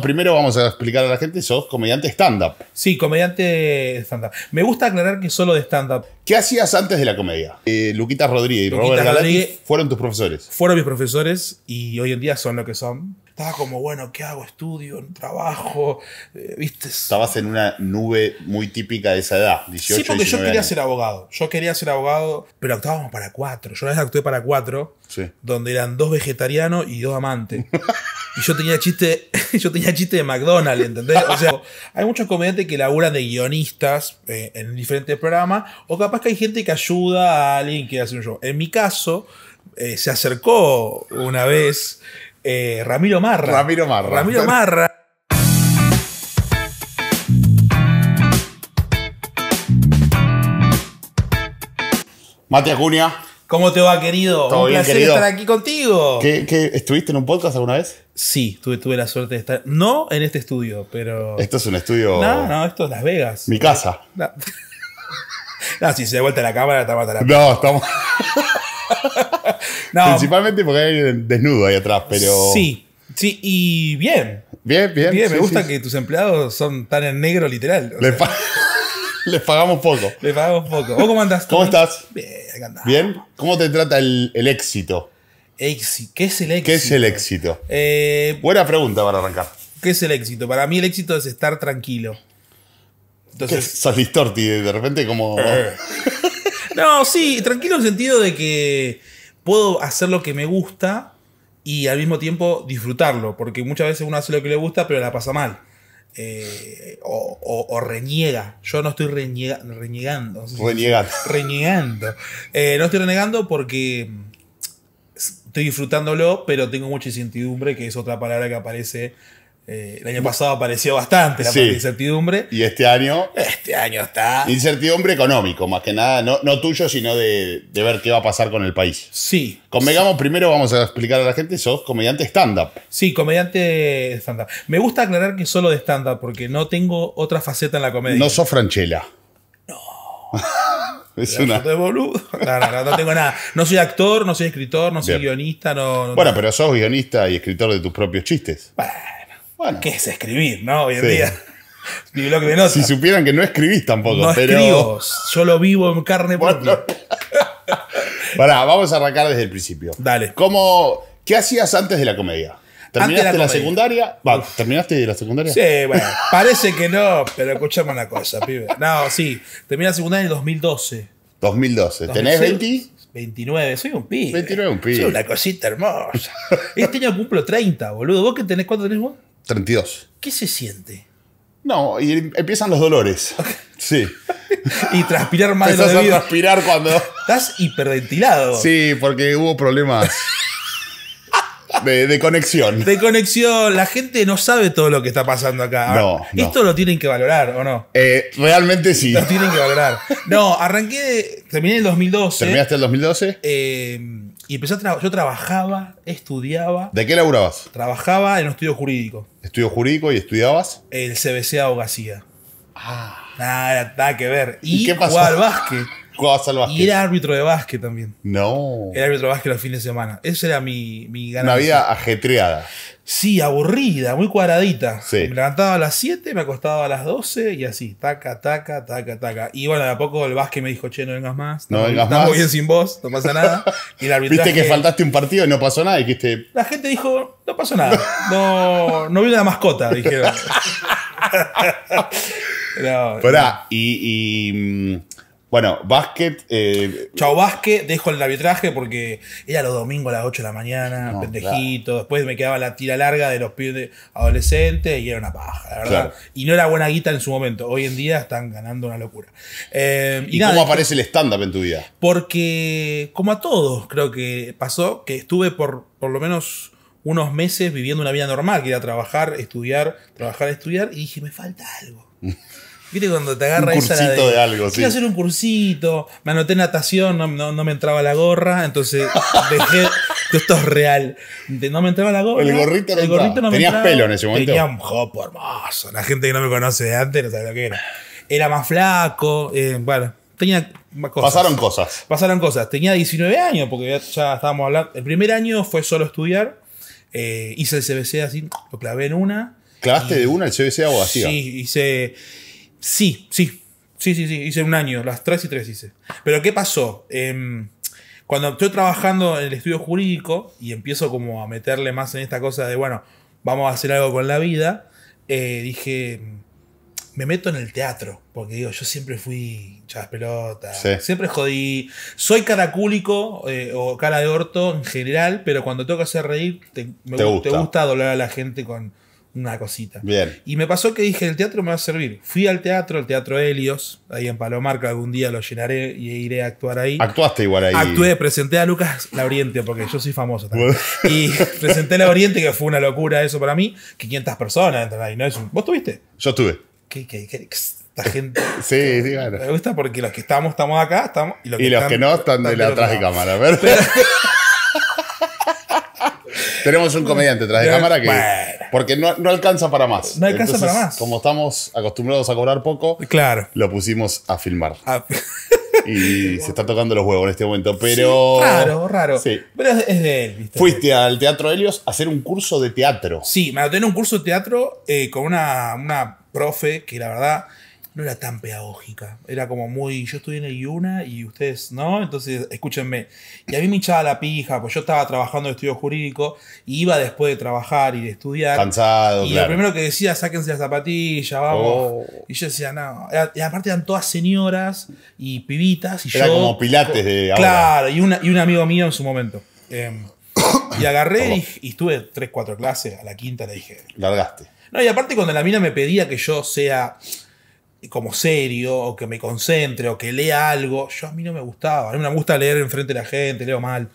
primero vamos a explicar a la gente, sos comediante stand-up. Sí, comediante stand-up. Me gusta aclarar que solo de stand-up. ¿Qué hacías antes de la comedia? Eh, Luquita Rodríguez y Robert Galati fueron tus profesores. Fueron mis profesores y hoy en día son lo que son. Estaba como, bueno, ¿qué hago? ¿Estudio? ¿Trabajo? Eh, ¿Viste? Estabas en una nube muy típica de esa edad, 18 Sí, porque yo quería ser abogado. Yo quería ser abogado, pero actuábamos para cuatro. Yo una vez actué para cuatro, donde eran dos vegetarianos y dos amantes. y yo tenía chiste, yo tenía chiste de McDonald's, ¿entendés? O sea, hay muchos comediantes que laburan de guionistas eh, en diferentes programas, o capaz que hay gente que ayuda a alguien que hace un show. En mi caso, eh, se acercó una vez eh, Ramiro Marra. Ramiro Marra. Ramiro Marra. Matías Acuña. ¿Cómo te va, querido? un placer estar aquí contigo. estuviste en un podcast alguna vez? Sí, tuve, la suerte de estar. No en este estudio, pero. Esto es un estudio. No, no, esto es Las Vegas. Mi casa. No, si se da vuelta la cámara, te la No, estamos. Principalmente porque hay desnudo ahí atrás, pero. Sí, sí, y bien. Bien, bien. me gusta que tus empleados son tan en negro, literal. Les, pagamos poco. Les pagamos poco. ¿Vos cómo andás? ¿Cómo estás? Bien, andás. ¿Bien? ¿Cómo te trata el, éxito? ¿Qué es el éxito? ¿Qué es el éxito? Eh, Buena pregunta para arrancar. ¿Qué es el éxito? Para mí el éxito es estar tranquilo. Entonces, distorti, de repente como... Eh. no, sí, tranquilo en el sentido de que puedo hacer lo que me gusta y al mismo tiempo disfrutarlo, porque muchas veces uno hace lo que le gusta pero la pasa mal. Eh, o, reniega. Yo no estoy reniega, reniegando. renegando. Eh, no estoy renegando porque estoy disfrutándolo, pero tengo mucha incertidumbre, que es otra palabra que aparece eh, el año pasado apareció bastante la de incertidumbre. Y este año. Este año está. Incertidumbre económico, más que nada, no, tuyo, sino de, ver qué va a pasar con el país. Sí. Convengamos primero, vamos a explicar a la gente, sos comediante stand-up. Sí, comediante stand-up. Me gusta aclarar que solo de stand-up, porque no tengo otra faceta en la comedia. No sos franchela. No. Es una... boludo. No, no, no, tengo nada. No soy actor, no soy escritor, no soy guionista. No, bueno, pero sos guionista y escritor de tus propios chistes. ¿Qué es escribir, no? Hoy en día. Si supieran que no escribís tampoco, no yo vivo en carne propia. Pará, vamos a arrancar desde el principio. Dale. ¿Cómo, ¿Qué hacías antes de la comedia? ¿Terminaste la, secundaria? ¿Terminaste de la secundaria? Sí, bueno, parece que no, pero escuchame una cosa, pibe. No, sí, terminé la secundaria en el 2012. 2012. ¿Tenés 20? 29, soy un pibe. 29 un pibe. Soy una cosita hermosa. Este año cumplo 30, boludo. ¿Vos qué tenés? ¿Cuánto tenés vos? 32. ¿Qué se siente? No, y em, empiezan los dolores. Sí. y transpirar más de lo debido. transpirar cuando... Estás hiperventilado. Sí, porque hubo problemas de, conexión. De conexión. La gente no sabe todo lo que está pasando acá. No, Esto lo tienen que valorar, ¿o no? Eh, realmente sí. Lo tienen que valorar. No, arranqué... terminé en el 2012. ¿Terminaste el 2012? Eh, y empecé a yo trabajaba, estudiaba. ¿De qué laburabas? Trabajaba en un estudio jurídico. Estudio jurídico y estudiabas. El CBC Abogacía. Ah. Nada, que ver. Y, qué pasó? jugaba al básquet. Jugabas al básquet. Y era árbitro de básquet también. No. Era árbitro de básquet los fines de semana. Esa era mi, mi ganancia. Una vida ajetreada. Sí, aburrida, muy cuadradita. Sí. Me levantaba a las 7, me acostaba a las 12 y así, taca, taca, taca, taca. Y bueno, de a poco el básquet me dijo, che, no vengas más. No, vengas más. Estamos bien sin vos, no pasa nada. Y Viste que faltaste un partido y no pasó nada. y que este... La gente dijo, no pasó nada. No, no vi una mascota, dijeron. no, y, mm, bueno, básquet. Eh, Chao básquet, dejo el arbitraje porque era los domingos a las 8 de la mañana, pendejito. Después me quedaba la tira larga de los pibes adolescentes y era una paja, la verdad. Y no era buena guita en su momento. Hoy en día están ganando una locura. Em, ¿Y, cómo aparece el stand-up en tu vida? Porque, como a todos, creo que pasó que estuve por por lo menos unos meses viviendo una vida normal, que era trabajar, estudiar, trabajar, estudiar, y dije, me falta algo. ¿Viste cuando te agarra un esa de, de algo, hacer un cursito, me anoté natación, no, me entraba la gorra, entonces dejé, esto es real, no me entraba la gorra. El gorrito no, el gorrito me Tenías pelo en ese momento. Tenía un jopo hermoso, la gente que no me conoce de antes no sabe lo que era. Era más flaco, eh, bueno, tenía cosas. Pasaron cosas. Pasaron cosas. Tenía 19 años, porque ya, ya estábamos hablando. El primer año fue solo estudiar. Eh, hice el CBC así, lo clavé en una. ¿Clavaste de una el CBC o así Sí, hice. Sí, sí. Sí, sí, sí. Hice un año, las tres y tres hice. Pero ¿qué pasó? Em, cuando estoy trabajando en el estudio jurídico y empiezo como a meterle más en esta cosa de, bueno, vamos a hacer algo con la vida, eh, dije me meto en el teatro, porque digo, yo siempre fui chas pelotas, siempre jodí, soy caracúlico eh, o cara de orto en general, pero cuando tengo que hacer reír, te, me te, gusta. a la gente con una cosita. Bien. Y me pasó que dije, el teatro me va a servir. Fui al teatro, el Teatro Helios, ahí en Palomar, que algún día lo llenaré y iré a actuar ahí. Actuaste igual ahí. Actué, presenté a Lucas la oriente porque yo soy famoso también. y presenté la oriente que fue una locura eso para mí, 500 personas, ahí, ¿no? Es ¿Vos tuviste? Yo estuve. ¿qué, qué, qué esta gente? Sí, sí, claro. Me gusta porque los que estamos, estamos acá, estamos. Y los que, no, están, detrás no están, de cámara, ¿verdad? Tenemos un comediante detrás de cámara que. Porque no, no, alcanza para más. No alcanza para más. Como estamos acostumbrados a cobrar poco, claro. lo pusimos a filmar. Ah. y se está tocando los huevos en este momento, pero. Sí, raro, raro. Sí. Pero es de él, ¿viste? Fuiste al Teatro Helios a hacer un curso de teatro. Sí, me anoté en un curso de teatro eh, con una profe que la verdad no era tan pedagógica. Era como muy, yo estoy en el IUNA y ustedes no, entonces escúchenme. Y a mí me echaba la pija, pues yo estaba trabajando en estudio jurídico y iba después de trabajar y de estudiar. Cansado, Y lo primero que decía, sáquense las zapatillas, vamos. Oh. Y yo decía, no. Y aparte eran todas señoras y pibitas. Y era como pilates de ahora. Claro, y, una, y un amigo mío en su momento. Em, y agarré y, y, estuve tres, cuatro clases. A la quinta le dije. Largaste no, y aparte cuando la mina me pedía que yo sea como serio, o que me concentre, o que lea algo, yo a mí no me gustaba. A mí me gusta leer enfrente de la gente, leo mal.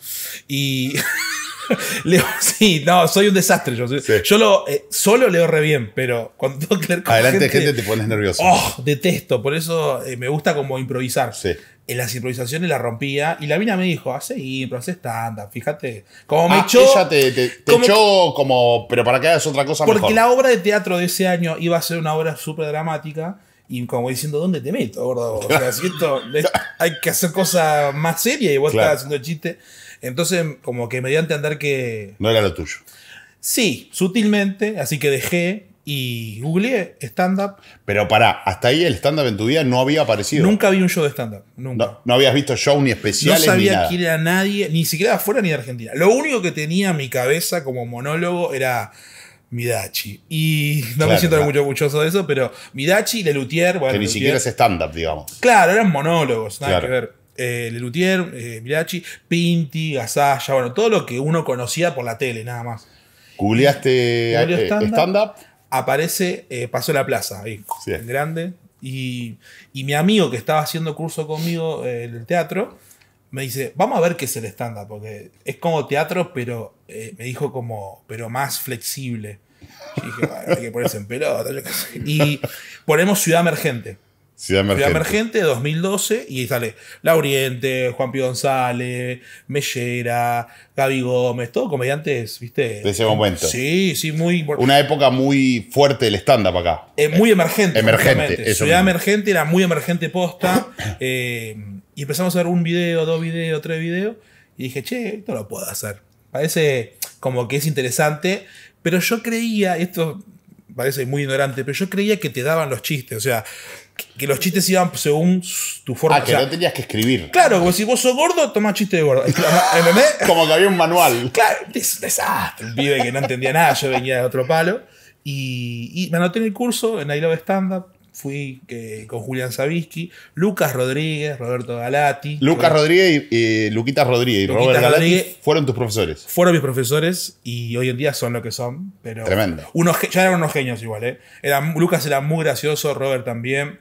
Y... leo, sí, no, soy un desastre. Yo, lo, eh, solo leo re bien, pero cuando tengo que leer Adelante, gente, gente, te pones nervioso. Oh, detesto, por eso eh, me gusta como improvisar. Sí en eh, las improvisaciones la rompía y la mina me dijo, hace impro, hace stand fíjate. Como me ah, echó. Ella te, como, echó como, pero para que hagas otra cosa Porque la obra de teatro de ese año iba a ser una obra súper dramática y como diciendo, ¿dónde te meto, gordo? O sea, si hay que hacer cosas más serias y vos estás haciendo chiste. Entonces, como que mediante andar que. No era lo tuyo. Sí, sutilmente, así que dejé y googleé stand-up. Pero pará, hasta ahí el stand-up en tu vida no había aparecido. Nunca vi un show de stand-up, nunca. No, habías visto show ni especial No sabía quién era nadie, ni siquiera de afuera ni de Argentina. Lo único que tenía en mi cabeza como monólogo era Midachi. Y no me siento muy mucho orgulloso de eso, pero Midachi y Lutier Bueno, que ni siquiera es stand-up, digamos. Claro, eran monólogos, nada que ver. Eh, Lelutier, eh, Pinti, Asaya, bueno, todo lo que uno conocía por la tele, nada más. ¿Googleaste eh, stand-up? aparece eh, pasó la Plaza, ahí, en grande. Y, mi amigo que estaba haciendo curso conmigo eh, en el teatro, me dice, vamos a ver qué es el estándar porque es como teatro, pero eh, me dijo como, pero más flexible. Y dije, hay que ponerse en pelota. Y ponemos Ciudad Emergente. Ciudad Emergente. Emergente 2012 y sale Lauriente, Juan Pío González, Mellera, Gaby Gómez, todos comediantes, ¿viste? De ese momento. Sí, sí, muy importante. Una época muy fuerte del stand-up acá. Eh, muy emergente. Emergente. Ciudad Emergente era muy emergente posta. Eh, y empezamos a ver un video, dos videos, tres videos. Y dije, che, esto lo puedo hacer. Parece como que es interesante. Pero yo creía, esto parece muy ignorante, pero yo creía que te daban los chistes. O sea, que los chistes iban según tu forma. Ah, que no tenías que escribir. Claro, como si vos sos gordo, tomás chiste de gordo. como que había un manual. Claro, es un desastre. Un pibe que no entendía nada, yo venía de otro palo. Y, me anoté en el curso, en I Love fui con Julián zabiski, Lucas Rodríguez, Roberto Galati. Lucas Rodríguez y Luquita Rodríguez y Roberto Galati fueron tus profesores. Fueron mis profesores y hoy en día son lo que son. Pero Tremendo. Unos, ya eran unos genios igual, ¿eh? Lucas era muy gracioso, Robert también.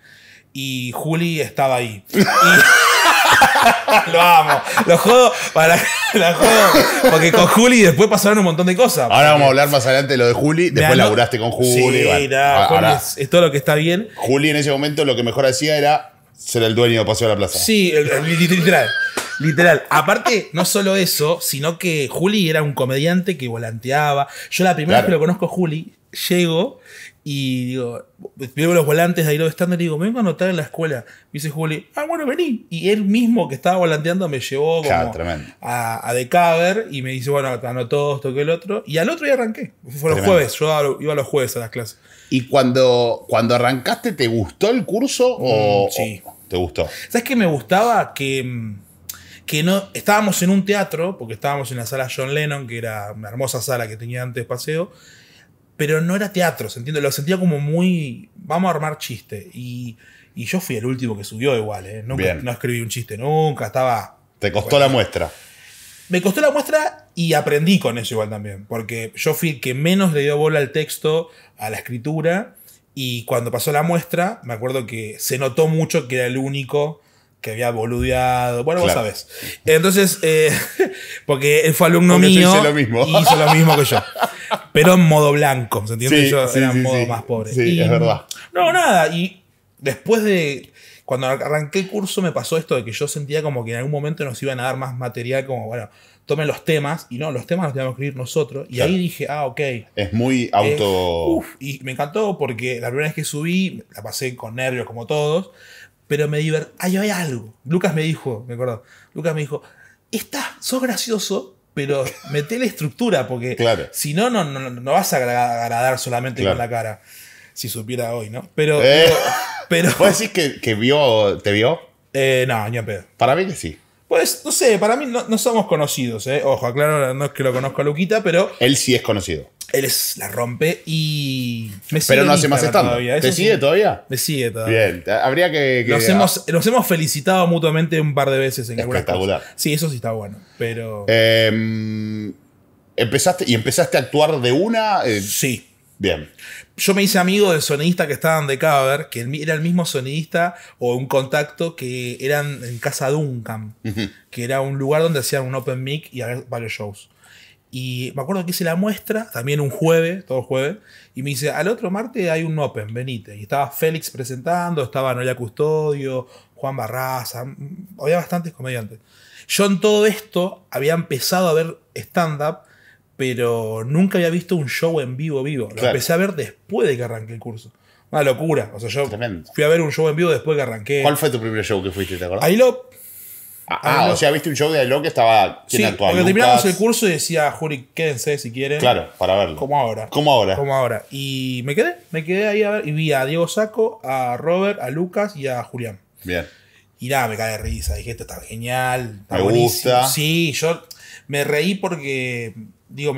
Y Juli estaba ahí. lo amo. Lo jodo para la jodo. Porque con Juli después pasaron un montón de cosas. Ahora vamos a hablar más adelante de lo de Juli. Después laburaste con Juli. es, todo lo que está bien. Juli en ese momento lo que mejor hacía era ser el dueño de Paseo de la Plaza. Sí, literal. Literal. Aparte, no solo eso, sino que Juli era un comediante que volanteaba. Yo la primera vez que lo conozco, Juli, llego y digo, veo los volantes de ahí lo y digo, me vengo a anotar en la escuela. Me dice Juli, ah, bueno, vení. Y él mismo que estaba volanteando me llevó a, a y me dice, bueno, anotó esto que el otro. Y al otro día arranqué. Fue los jueves, yo iba los jueves a las clases. ¿Y cuando, cuando arrancaste, te gustó el curso? O, mm, sí. ¿Te gustó? ¿Sabes que me gustaba? Que que no estábamos en un teatro, porque estábamos en la sala John Lennon, que era una hermosa sala que tenía antes paseo, pero no era teatro, ¿se Lo sentía como muy, vamos a armar chiste. Y, yo fui el último que subió igual, ¿eh? Nunca, no escribí un chiste, nunca, estaba... Te costó la muestra. Me costó la muestra y aprendí con eso igual también, porque yo fui el que menos le dio bola al texto, a la escritura, y cuando pasó la muestra, me acuerdo que se notó mucho que era el único que había boludeado. Bueno, vos sabés. Entonces, eh, porque él fue alumno mío. lo mismo. hizo lo mismo que yo. Pero en modo blanco, ¿se entiende? yo era en modo más pobre. Sí, es verdad. No, nada. Y después de. Cuando arranqué el curso, me pasó esto de que yo sentía como que en algún momento nos iban a dar más material, como bueno. Tomen los temas, y no, los temas los teníamos que escribir nosotros. Y ahí dije, ah, ok. Es muy eh, auto. y me encantó porque la primera vez que subí, la pasé con nervios como todos, pero me ver, Ay, hay algo. Lucas me dijo, me acuerdo. Lucas me dijo, estás, sos gracioso, pero mete la estructura, porque si no, no, no, no, vas a agradar solamente con la cara. Si supiera hoy, ¿no? Pero. Eh. pero, ¿Puedes decir que, que, vio, te vio? Eh, no, ni a pedo. Para mí que sí. Pues, no sé, para mí no, somos conocidos, ¿eh? Ojo, claro, no es que lo conozco a Luquita, pero. Él sí es conocido él la rompe y. Pero no hace más stand ¿Te sigue todavía? Me sigue todavía. Bien, habría que. nos, hemos, felicitado mutuamente un par de veces en Espectacular. Sí, eso sí está bueno. Pero. Em, ¿Empezaste y empezaste a actuar de una? Eh, sí. Bien. Yo me hice amigo del sonidista que estaban de cover, que era el mismo sonidista o un contacto que eran en Casa Duncan, que era un lugar donde hacían un open mic y varios shows. Y me acuerdo que hice la muestra, también un jueves, todo jueves, y me dice, al otro martes hay un Open, venite. Y estaba Félix presentando, estaba Noelia Custodio, Juan Barraza, había bastantes comediantes. Yo en todo esto había empezado a ver stand-up, pero nunca había visto un show en vivo vivo. Lo empecé a ver después de que arranqué el curso. Una locura. O sea, yo fui a ver un show en vivo después de que arranqué. ¿Cuál fue tu primer show que fuiste, te acuerdas? ahí lo Ah, ah, ah o sea, viste un show de lo que estaba. sí, Porque terminamos el curso y decía, Juri, quédense si quieren. Claro, para verlo. Como ahora. Como ahora. Como ahora. Y me quedé, me quedé ahí a ver. Y vi a Diego Saco, a Robert, a Lucas y a Julián. Bien. Y nada, me cae de risa. Dije, esto está genial. Está me gusta. Sí, yo me reí porque, digo,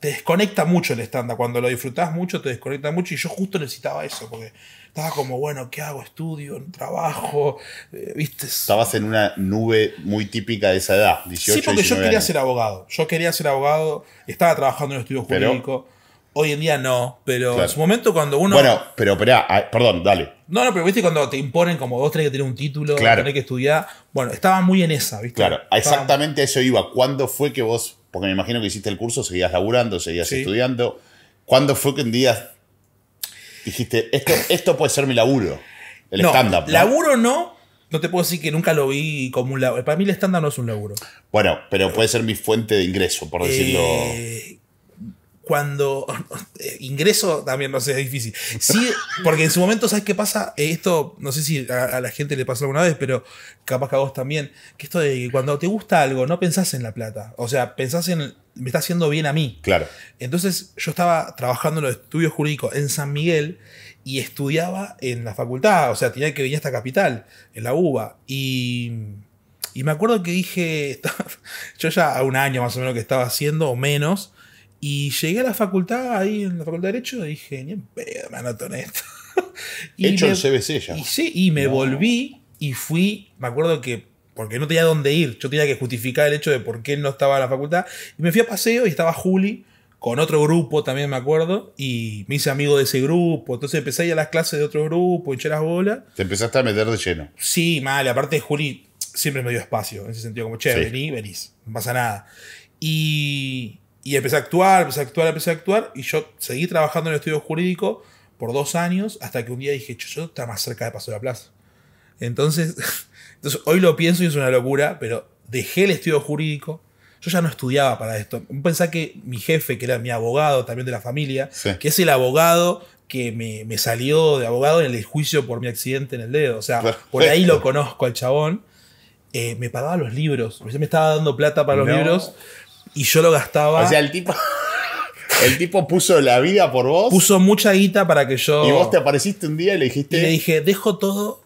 te desconecta mucho el estándar. Cuando lo disfrutás mucho, te desconecta mucho. Y yo justo necesitaba eso, porque estaba como, bueno, ¿qué hago? ¿Estudio? ¿Trabajo? Eh, ¿Viste? Estabas en una nube muy típica de esa edad, 18 Sí, porque yo quería ser abogado. Yo quería ser abogado, estaba trabajando en un estudio jurídico. Hoy en día no, pero en su momento cuando uno. Bueno, pero espera, ah, perdón, dale. No, no, pero viste cuando te imponen como vos tenés que tener un título, tenés que estudiar. Bueno, estaba muy en esa, ¿viste? Claro, exactamente a eso iba. ¿Cuándo fue que vos, porque me imagino que hiciste el curso, seguías laburando, seguías estudiando? ¿Cuándo fue que en día dijiste, esto, esto puede ser mi laburo, el estándar. Laburo no, no te puedo decir que nunca lo vi como un laburo. Para mí el estándar no es un laburo. Bueno, pero puede ser mi fuente de ingreso, por eh, decirlo cuando eh, ingreso también no sé, es difícil. Sí, porque en su momento, ¿sabes qué pasa? Eh, esto, no sé si a, la gente le pasó alguna vez, pero capaz que a vos también, que esto de que cuando te gusta algo, no pensás en la plata. O sea, pensás en, me está haciendo bien a mí. Claro. Entonces, yo estaba trabajando en los estudios jurídicos en San Miguel y estudiaba en la facultad, o sea, tenía que venir a esta capital, en la UBA. Y y me acuerdo que dije, yo ya a un año más o menos que estaba haciendo, o menos, y llegué a la facultad, ahí en la facultad de Derecho, y dije, ni en pedo, me anoto en esto. y Hecho el Y, sí, y me volví y fui, me acuerdo que porque no tenía dónde ir. Yo tenía que justificar el hecho de por qué no estaba en la facultad. Y me fui a paseo y estaba Juli con otro grupo también, me acuerdo. Y me hice amigo de ese grupo. Entonces empecé a ir a las clases de otro grupo, eché las bolas. Te empezaste a meter de lleno. Sí, mal. Aparte, Juli siempre me dio espacio. En ese sentido, como, che, vení, venís. No pasa nada. Y, y empecé a actuar, empecé a actuar, empecé a actuar. Y yo seguí trabajando en el estudio jurídico por dos años hasta que un día dije, yo, yo está más cerca de Paso de la Plaza. Entonces, hoy lo pienso y es una locura, pero dejé el estudio jurídico. Yo ya no estudiaba para esto. Pensá que mi jefe, que era mi abogado también de la familia, que es el abogado que me, salió de abogado en el juicio por mi accidente en el dedo. O sea, por ahí lo conozco al chabón. Eh, me pagaba los libros. Yo me estaba dando plata para los libros y yo lo gastaba. O sea, el tipo. El tipo puso la vida por vos. Puso mucha guita para que yo. Y vos te apareciste un día y le dijiste. le dije, dejo todo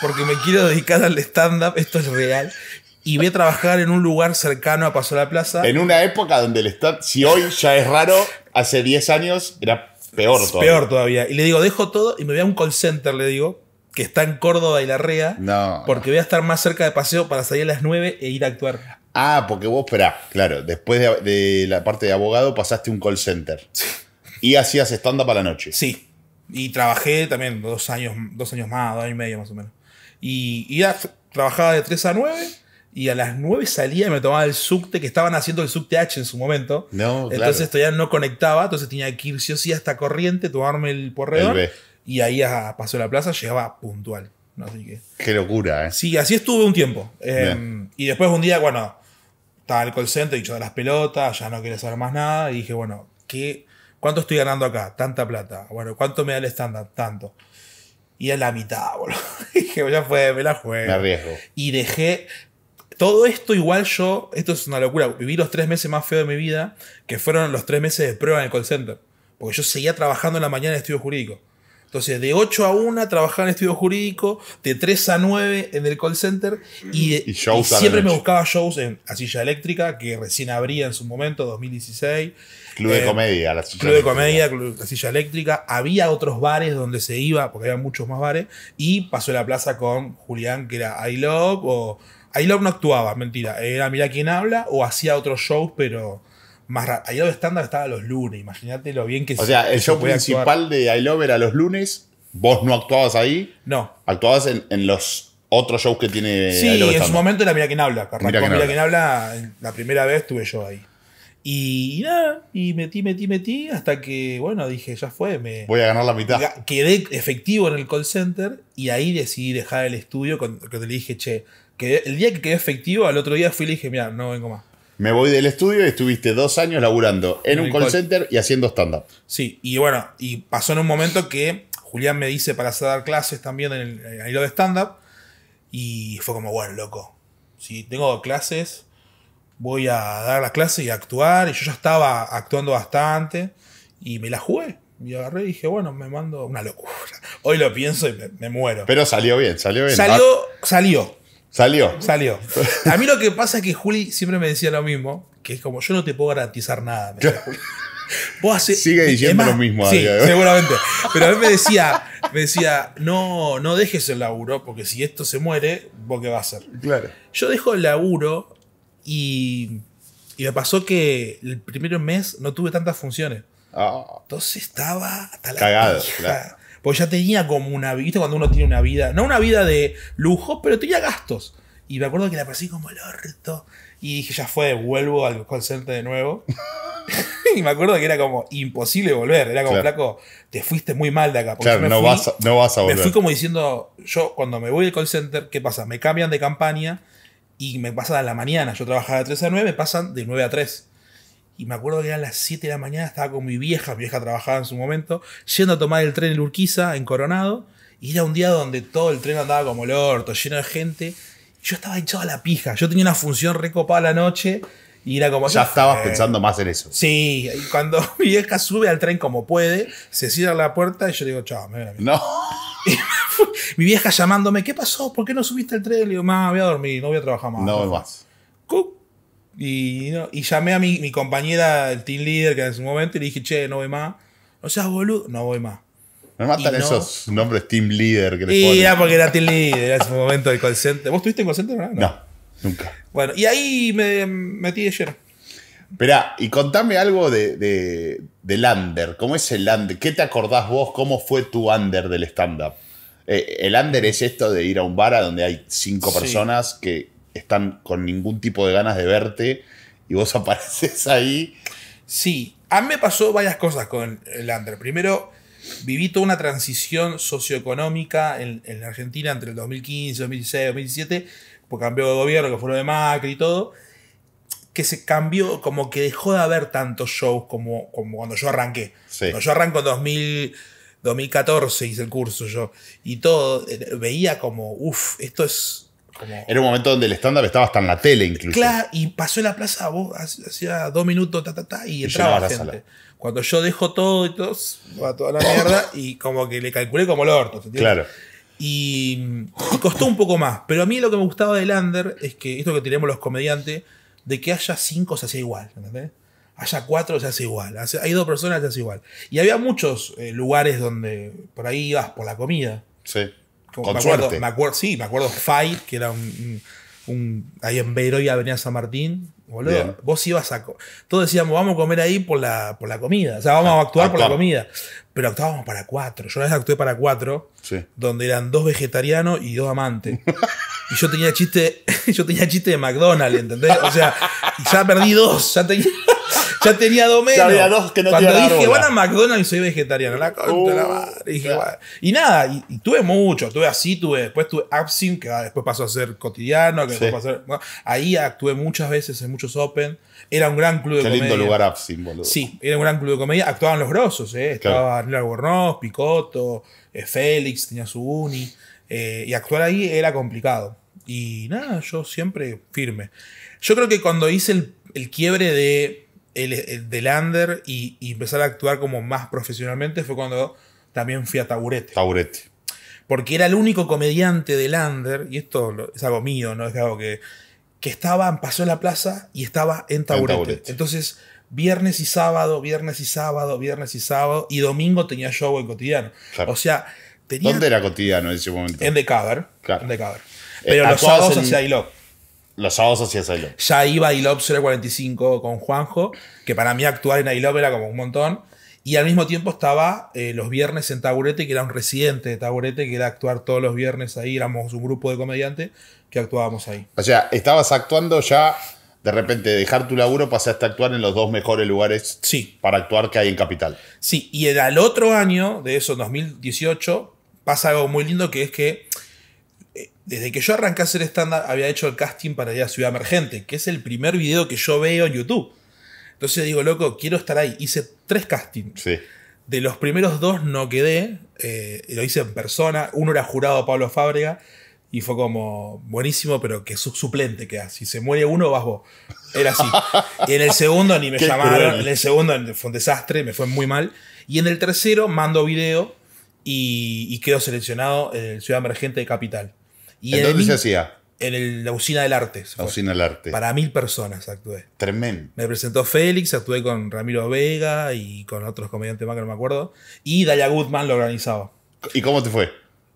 porque me quiero dedicar al stand-up, esto es real. Y voy a trabajar en un lugar cercano a Paso la Plaza. En una época donde el stand, si hoy ya es raro, hace 10 años era peor todavía. Peor todavía. Y le digo, dejo todo y me voy a un call center, le digo, que está en Córdoba y la REA. No. Porque voy a estar más cerca de paseo para salir a las 9 e ir a actuar. Ah, porque vos, esperá, claro, después de, la parte de abogado pasaste un call center. Y hacías stand para la noche. Sí. Y trabajé también dos años, dos años más, dos años y medio más o menos. Y, trabajaba de 3 a 9 y a las 9 salía y me tomaba el subte, que estaban haciendo el subte H en su momento. No, Entonces todavía no conectaba, entonces tenía que ir sí o sí hasta corriente, tomarme el porredor. y ahí pasó la Plaza llegaba puntual. Qué locura, ¿eh? Sí, así estuve un tiempo. Em, y después un día, bueno, estaba el call center, dicho de las pelotas, ya no quería saber más nada. Y dije, bueno, ¿qué, ¿cuánto estoy ganando acá? Tanta plata. Bueno, ¿cuánto me da el estándar? Tanto. Y a la mitad, boludo. dije, ya fue, me la juego. Me arriesgo. Y dejé. Todo esto igual yo, esto es una locura, viví los tres meses más feos de mi vida, que fueron los tres meses de prueba en el call center. Porque yo seguía trabajando en la mañana en estudio jurídico. Entonces, de 8 a 1 trabajaba en estudio jurídico, de 3 a 9 en el call center y, eh, siempre me buscaba shows en Asilla Silla Eléctrica, que recién abría en su momento, 2016. Club de eh, Comedia, La Club de Comedia, Eléctrica. Había otros bares donde se iba, porque había muchos más bares, y pasó la plaza con Julián, que era I Love, o I Love no actuaba, mentira, era Mira quién habla, o hacía otros shows, pero más raro. I Love estándar estaba los lunes, imagínate lo bien que O sea, el show principal de I Love era los lunes, vos no actuabas ahí. No. Actuabas en, los otros shows que tiene. Sí, en su momento era Mira quien habla. Mira, Mira habla. habla, la primera vez estuve yo ahí. Y, nada, y metí, metí, metí, hasta que, bueno, dije, ya fue. Me, Voy a ganar la mitad. Quedé efectivo en el call center y ahí decidí dejar el estudio cuando, le dije, che, el día que quedé efectivo, al otro día fui y le dije, mira, no vengo más. Me voy del estudio y estuviste dos años laburando en un call center y haciendo stand-up. Sí, y bueno, y pasó en un momento que Julián me dice para hacer dar clases también en el, de stand-up. Y fue como, bueno, loco, si tengo clases, voy a dar las clases y a actuar. Y yo ya estaba actuando bastante y me la jugué. Y agarré y dije, bueno, me mando una locura. Hoy lo pienso y me, me muero. Pero salió bien, salió bien. Salió, ah. salió. Salió. Salió. A mí lo que pasa es que Juli siempre me decía lo mismo, que es como yo no te puedo garantizar nada. Sigue diciendo lo mismo. Sí, ¿eh? seguramente. Pero a mí me decía, me decía, no, no dejes el laburo, porque si esto se muere, vos qué vas a hacer. Claro. Yo dejo el laburo y, me pasó que el primer mes no tuve tantas funciones. Ah. Entonces estaba hasta la Cagado, porque ya tenía como una vida, ¿viste? cuando uno tiene una vida, no una vida de lujo, pero tenía gastos. Y me acuerdo que la pasé como el orto. Y dije, ya fue, vuelvo al call center de nuevo. y me acuerdo que era como imposible volver. Era como, flaco, te fuiste muy mal de acá. no, vas a, volver. Me fui como diciendo, yo cuando me voy al call center, ¿qué pasa? Me cambian de campaña y me pasan a la mañana. Yo trabajaba de 3 a 9, me pasan de 9 a 3. Y me acuerdo que a las 7 de la mañana estaba con mi vieja, mi vieja trabajada en su momento, yendo a tomar el tren en Urquiza, en Coronado. Y era un día donde todo el tren andaba como el orto, lleno de gente. Yo estaba echado a la pija. Yo tenía una función recopada la noche. Y era como. Ya estabas eh, pensando más en eso. Sí, y cuando mi vieja sube al tren como puede, se cierra la puerta y yo digo, chao, me voy a No. mi vieja llamándome, ¿qué pasó? ¿Por qué no subiste al tren? Le digo, más, voy a dormir, no voy a trabajar más. No más. Y, no, y llamé a mi, mi, compañera, el team leader, que en su momento, y le dije, che, no voy más. O sea, boludo, no voy más. Me matan esos nombres team leader que les Y era porque era team leader en su momento de call ¿Vos estuviste en call center? No, no nunca. Bueno, y ahí me metí de lleno. Esperá, y contame algo de, de, del under. ¿Cómo es el under? ¿Qué te acordás vos? ¿Cómo fue tu under del stand-up? Eh, el under es esto de ir a un bar a donde hay cinco personas que están con ningún tipo de ganas de verte y vos apareces ahí. Sí, a mí me pasó varias cosas con el Under. Primero, viví toda una transición socioeconómica en, la Argentina entre el 2015, 2016, 2017, porque cambió de gobierno, que fue lo de Macri y todo, que se cambió, como que dejó de haber tantos shows como, como cuando yo arranqué. Cuando yo arranco en 2014 hice el curso yo, y todo, eh, veía como, uff, esto es era un momento donde el estándar estaba hasta en la tele incluso. Claro, y pasó en la plaza, hacía dos minutos, ta, y, entraba gente. Cuando yo dejo todo y todo, va toda la mierda, y como que le calculé como el orto. ¿entiendes? Claro. Y, costó un poco más. Pero a mí lo que me gustaba de Lander es que esto que tenemos los comediantes, de que haya cinco se hacía igual, ¿entendés? Haya cuatro se hace igual, hay dos personas se hace igual. Y había muchos eh, lugares donde por ahí ibas por la comida. Sí. Con acuerdo, acuerdo, sí, me acuerdo Fight, que era un, ahí en y Avenida San Martín. Boludo, vos ibas a. Todos decíamos, vamos a comer ahí por la, por la comida. O sea, vamos a ah, actuar, ah, por la comida. Pero actuábamos para cuatro. Yo una vez actué para cuatro, donde eran dos vegetarianos y dos amantes. y yo tenía chiste, yo tenía chiste de McDonald's, ¿entendés? O sea, y ya perdí dos, ya tenía. Ya tenía dos menos. Ya había dos que no Cuando dije, van a McDonald's y soy vegetariano. La la uh, Dije, Y nada, y, tuve mucho. Tuve así, tuve. Después tuve Absin que después pasó a ser cotidiano. Que después ahí actué muchas veces en muchos Open. Era un gran club de comedia. Qué lindo lugar Absin boludo. Sí, era un gran club de comedia. Actuaban los grosos, ¿eh? Estaba Daniel claro. Picotto, eh, Félix, tenía su uni. Eh, y actuar ahí era complicado. Y nada, yo siempre firme. Yo creo que cuando hice el, el quiebre de el, de Lander y, empezar a actuar como más profesionalmente fue cuando también fui a Taburete. Taburete. Porque era el único comediante de Lander, y esto es algo mío, ¿no? Es algo que, que estaba en la Plaza y estaba en taburete. Entonces, viernes y sábado, viernes y sábado, viernes y sábado, y domingo tenía show en cotidiano. O sea, tenía. ¿Dónde era cotidiano en ese momento? En The eh, Pero los sábados los sábados hacía I Ya iba a I Love 045 con Juanjo, que para mí actuar en I era como un montón. Y al mismo tiempo estaba eh, los viernes en Taburete, que era un residente de Taburete, que era actuar todos los viernes ahí. Éramos un grupo de comediantes que actuábamos ahí. O sea, estabas actuando ya de repente dejar tu laburo, pasaste a actuar en los dos mejores lugares sí. para actuar que hay en Capital. Sí, y el, otro año de eso, 2018, pasa algo muy lindo que es que desde que yo arranqué a hacer stand-up, había hecho el casting para ir Ciudad Emergente, que es el primer video que yo veo en YouTube. Entonces digo, loco, quiero estar ahí. Hice tres castings. De los primeros dos no quedé, eh, lo hice en persona. Uno era jurado Pablo Fábrega y fue como, buenísimo, pero que suplente queda. Si se muere uno, vas vos. Era así. y en el segundo ni me llamaron, en el segundo fue un desastre, me fue muy mal. Y en el tercero mando video y, y quedo seleccionado Ciudad Emergente de Capital. ¿En, dónde se hacía? En la usina del arte. del arte. Para mil personas actué. Tremendo. Me presentó Félix, actué con Ramiro Vega y con otros comediantes más que no me acuerdo. Y Dalia Goodman lo organizaba. ¿Y cómo te fue?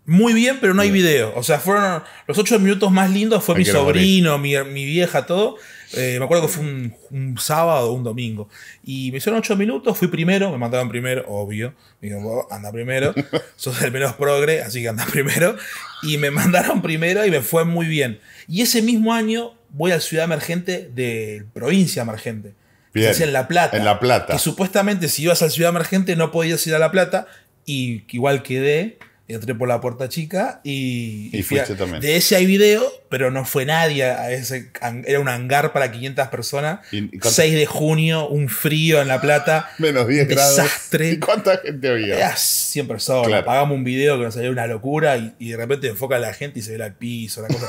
Muy bien, pero no hay video. O sea, fueron los ocho minutos más lindos. Fue mi sobrino, mi, mi, vieja, todo. Eh, me acuerdo que fue un, sábado o un domingo. Y me hicieron ocho minutos, fui primero, me mandaron primero, obvio. Me anda primero, sos el menos progre, así que anda primero. Y me mandaron primero y me fue muy bien. Y ese mismo año voy a Ciudad Emergente de Provincia Emergente. en La Plata. En La Plata. y supuestamente si ibas a Ciudad Emergente no podías ir a La Plata. Y igual quedé entré por la puerta chica y, y, también. de ese hay video, pero no fue nadie a ese, era un hangar para 500 personas. 6 de junio, un frío en La Plata. Menos 10 grados. Desastre. ¿Y cuánta gente había? siempre 100 personas. Pagamos un video que nos salió una locura y, de repente enfoca a la gente y se ve el piso, la cosa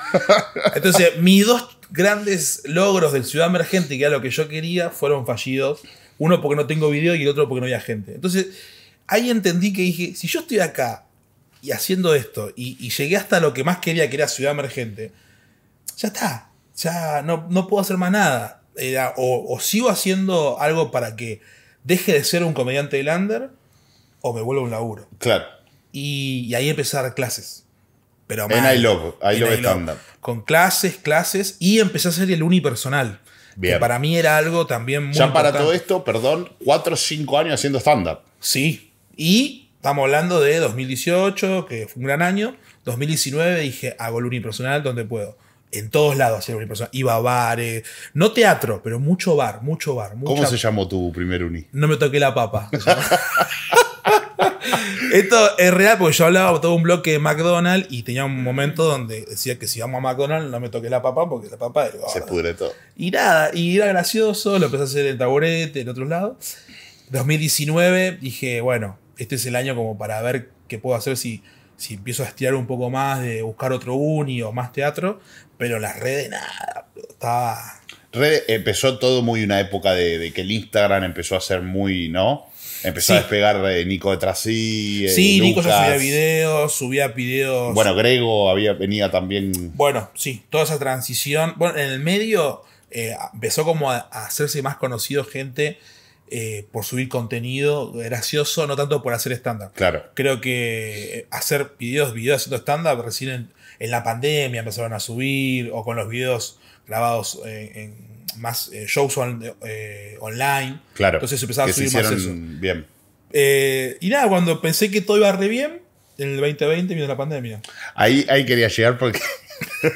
Entonces, mis dos grandes logros del Ciudad Emergente, que era lo que yo quería, fueron fallidos. Uno porque no tengo video y el otro porque no había gente. Entonces, ahí entendí que dije, si yo estoy acá y haciendo esto y, llegué hasta lo que más quería, que era Ciudad Emergente, ya está, ya no, puedo hacer más nada. o, sigo haciendo algo para que deje de ser un comediante de Lander o me vuelvo un laburo. Claro. Y, ahí empecé a dar clases. Pero en I Love, I Love Stand Con clases, clases y empecé a hacer el unipersonal. Bien. Que para mí era algo también muy. Ya para todo esto, perdón, 4 o 5 años haciendo stand-up. Sí, y estamos hablando de 2018, que fue un gran año. 2019 dije, hago el personal donde puedo. En todos lados hacía el personal. Iba a bares, no teatro, pero mucho bar, mucho bar. ¿Cómo se llamó tu primer uni? No me toqué la papa. Esto es real porque yo hablaba todo un bloque de McDonald's y tenía un momento donde decía que si vamos a McDonald's no me toqué la papa porque la papa era Se pudre todo. Y nada, y era gracioso, lo empecé a hacer en taburete, en otros lados. 2019 dije, bueno, este es el año como para ver qué puedo hacer si, empiezo a estirar un poco más de buscar otro uni o más teatro, pero las redes nada, estaba... Red, empezó todo muy una época de, que el Instagram empezó a ser muy, ¿no? Empezó a despegar Nico detrás sí. Eh, sí, Nico ya subía videos, subía videos. Bueno, Grego había, venía también. Bueno, sí, toda esa transición. Bueno, en el medio eh, empezó como a hacerse más conocido gente eh, por subir contenido gracioso, no tanto por hacer estándar Claro. Creo que eh, hacer videos, videos haciendo estándar recién en, la pandemia empezaron a subir, o con los videos grabados en, más eh, shows online. Claro. Entonces empezaba a subir más eso. Bien. y nada, cuando pensé que todo iba re bien, en el 2020 vino la pandemia. Ahí, ahí quería llegar porque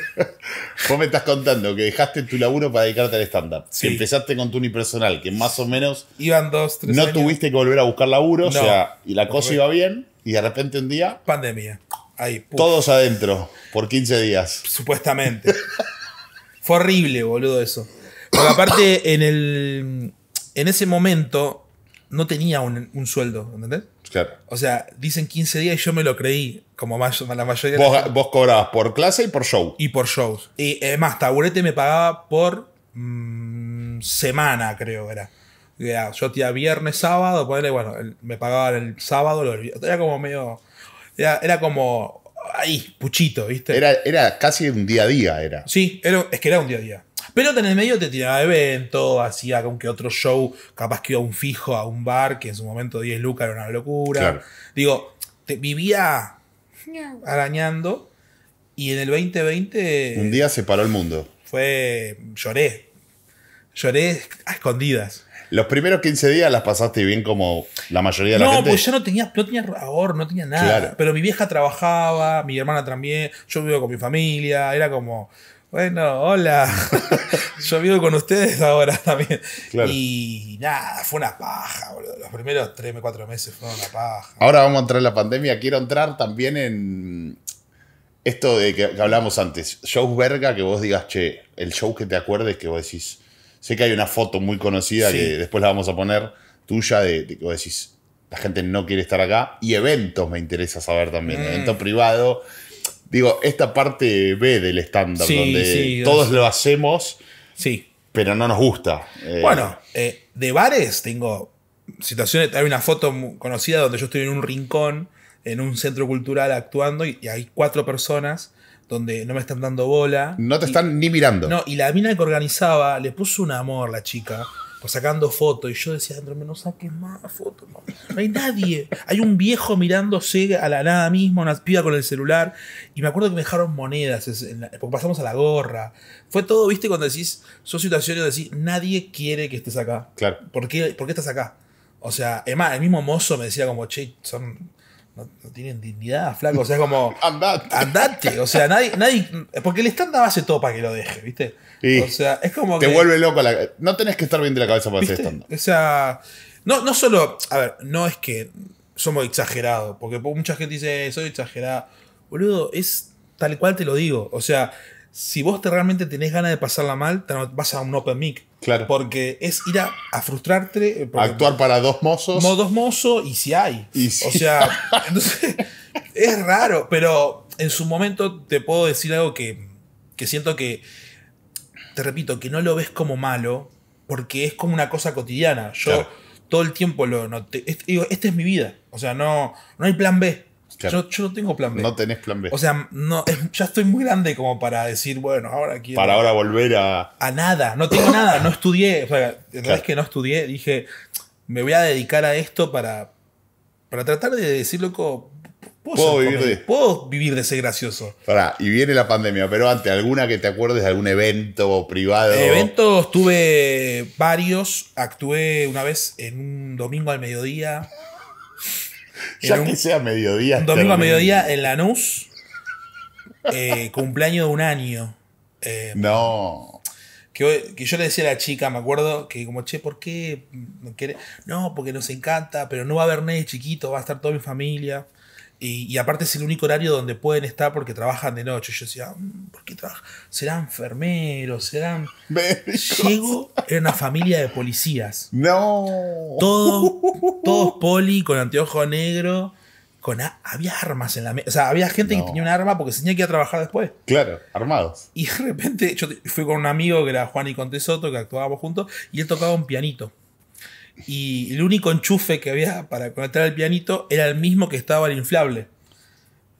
Vos me estás contando que dejaste tu laburo para dedicarte al stand-up. Que empezaste con tu unipersonal, que más o menos. Iban dos, No tuviste que volver a buscar laburo, o sea, y la cosa iba bien, y de repente un día. Pandemia. Ahí, Todos adentro, por 15 días. Supuestamente. Fue horrible, boludo, eso. Porque aparte, en el. En ese momento, no tenía un, sueldo, ¿entendés? Claro. O sea, dicen 15 días y yo me lo creí, como más, la mayoría. Vos, de vos cobrabas por clase y por show. Y por shows. Y además, eh, Taburete me pagaba por mm, semana, creo era. Yo tía viernes, sábado, ponele, bueno, me pagaban el sábado, lo, era como medio. Era, era como ahí, puchito, ¿viste? Era, era casi un día a día, era. Sí, era, es que era un día a día. Pero en el medio te tiraba evento, hacía como que otro show, capaz que iba a un fijo, a un bar, que en su momento 10 lucas era una locura. Digo, vivía arañando y en el 2020... Un día se paró el mundo. Fue, lloré. Lloré a escondidas. Los primeros 15 días las pasaste bien como la mayoría de la gente. No, pues yo no tenía, no tenía ahorro, no tenía nada. Pero mi vieja trabajaba, mi hermana también, yo vivo con mi familia, era como bueno, hola. Yo vivo con ustedes ahora también. Y nada, fue una paja, boludo. Los primeros tres, cuatro meses fueron una paja. Ahora vamos a entrar en la pandemia. Quiero entrar también en esto de que, hablamos hablábamos antes. Shows verga que vos digas, che, el show que te acuerdes que vos decís. Sé que hay una foto muy conocida que después la vamos a poner tuya de, que vos decís, la gente no quiere estar acá. Y eventos me interesa saber también. Mm. Evento privado digo, esta parte B del estándar, donde todos lo hacemos, sí. pero no nos gusta. Eh. Bueno, eh, de bares tengo situaciones, hay una foto conocida donde yo estoy en un rincón, en un centro cultural actuando y, hay cuatro personas donde no me están dando bola. No te están ni mirando. No, y la mina que organizaba le puso un amor la chica sacando fotos. Y yo decía, mí, no saques más fotos, no, hay nadie. Hay un viejo mirándose a la nada mismo, una piba con el celular. Y me acuerdo que me dejaron monedas, pasamos a la gorra. Fue todo, viste, cuando decís, son situaciones donde decís, nadie quiere que estés acá. Claro. ¿Por qué, estás acá? O sea, el mismo mozo me decía como, che, son no, tienen dignidad, flaco. O sea, es como. andate. Andate. O sea, nadie, nadie. Porque el estándar hace todo para que lo deje, ¿viste? o sea, es como te vuelve loco No tenés que estar bien de la cabeza para hacer O sea. No, no solo. A ver, no es que somos exagerados. Porque mucha gente dice, eh, soy exagerada. Boludo, es tal cual te lo digo. O sea, si vos te realmente tenés ganas de pasarla mal, vas a un open mic. Claro. Porque es ir a, frustrarte. Eh, actuar para dos mozos. No, dos mozos y si hay. O sea, es raro, pero en su momento te puedo decir algo que, que siento que te repito, que no lo ves como malo, porque es como una cosa cotidiana. Yo todo el tiempo lo noté. digo, esta es mi vida. O sea, no, no hay plan B. Yo, no tengo plan B. No tenés plan B. O sea, no, ya estoy muy grande como para decir, bueno, ahora quiero. Para ahora volver a. A nada, no tengo nada, no estudié. O sea, la verdad es que no estudié, dije, me voy a dedicar a esto para, para tratar de decir, loco, Puedo, vivir de... ser gracioso. Pará, y viene la pandemia, pero antes, ¿alguna que te acuerdes de algún evento privado? Eventos tuve varios. Actué una vez en un domingo al mediodía. ya que sea mediodía. Un domingo al mediodía en Lanús. Eh, cumpleaños de un año. Eh, no. Que, que, yo le decía a la chica, me acuerdo, que como, che, ¿por qué? No, porque nos encanta, pero no va a haber nadie chiquito, va a estar toda mi familia. Y, aparte es el único horario donde pueden estar porque trabajan de noche. Yo decía, mm, ¿por qué trabajan? ¿Serán enfermeros? ¿Serán...? Llego, era una familia de policías. ¡No! Todos, poli, con anteojo negro, con... había armas en la mesa. O sea, había gente que tenía un arma porque se tenía que ir a trabajar después. Claro, armados. Y de repente yo fui con un amigo que era Juan y Contesoto Soto, que actuábamos juntos, y él tocaba un pianito y el único enchufe que había para conectar al pianito era el mismo que estaba el inflable.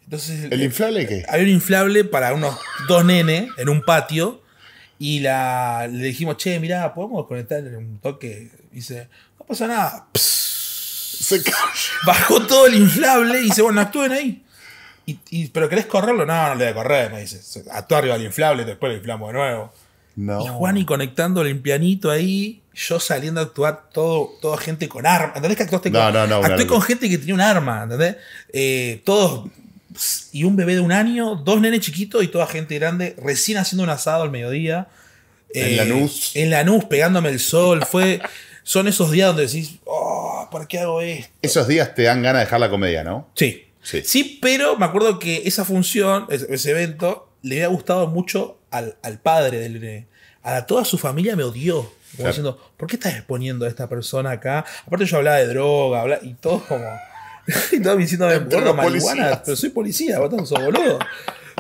Entonces, ¿El inflable qué? Había un inflable para unos dos nenes en un patio y le dijimos, che, mirá, podemos conectar un toque. dice, no pasa nada. Se Bajó todo el inflable y dice, bueno, actúen ahí. Y, ¿Pero querés correrlo? No, no le voy a correr. Me dice, actúa arriba del inflable, después lo inflamos de nuevo. No. Y Juan y conectando el pianito ahí yo saliendo a actuar todo, toda gente con arma. ¿Entendés que actuaste no, con, no, no, actué con gente que tenía un arma, ¿entendés? Eh, todos y un bebé de un año, dos nenes chiquitos y toda gente grande, recién haciendo un asado al mediodía. en la eh, luz. En la luz, pegándome el sol. Fue, son esos días donde decís, oh, ¿por qué hago esto? Esos días te dan ganas de dejar la comedia, ¿no? Sí. Sí. pero me acuerdo que esa función, ese, evento, le había gustado mucho al, padre del a toda su familia me odió. Como diciendo, ¿por qué estás exponiendo a esta persona acá? Aparte yo hablaba de droga, y todo como... y diciendo de gordo, marihuana, pero soy policía, vos sos boludo.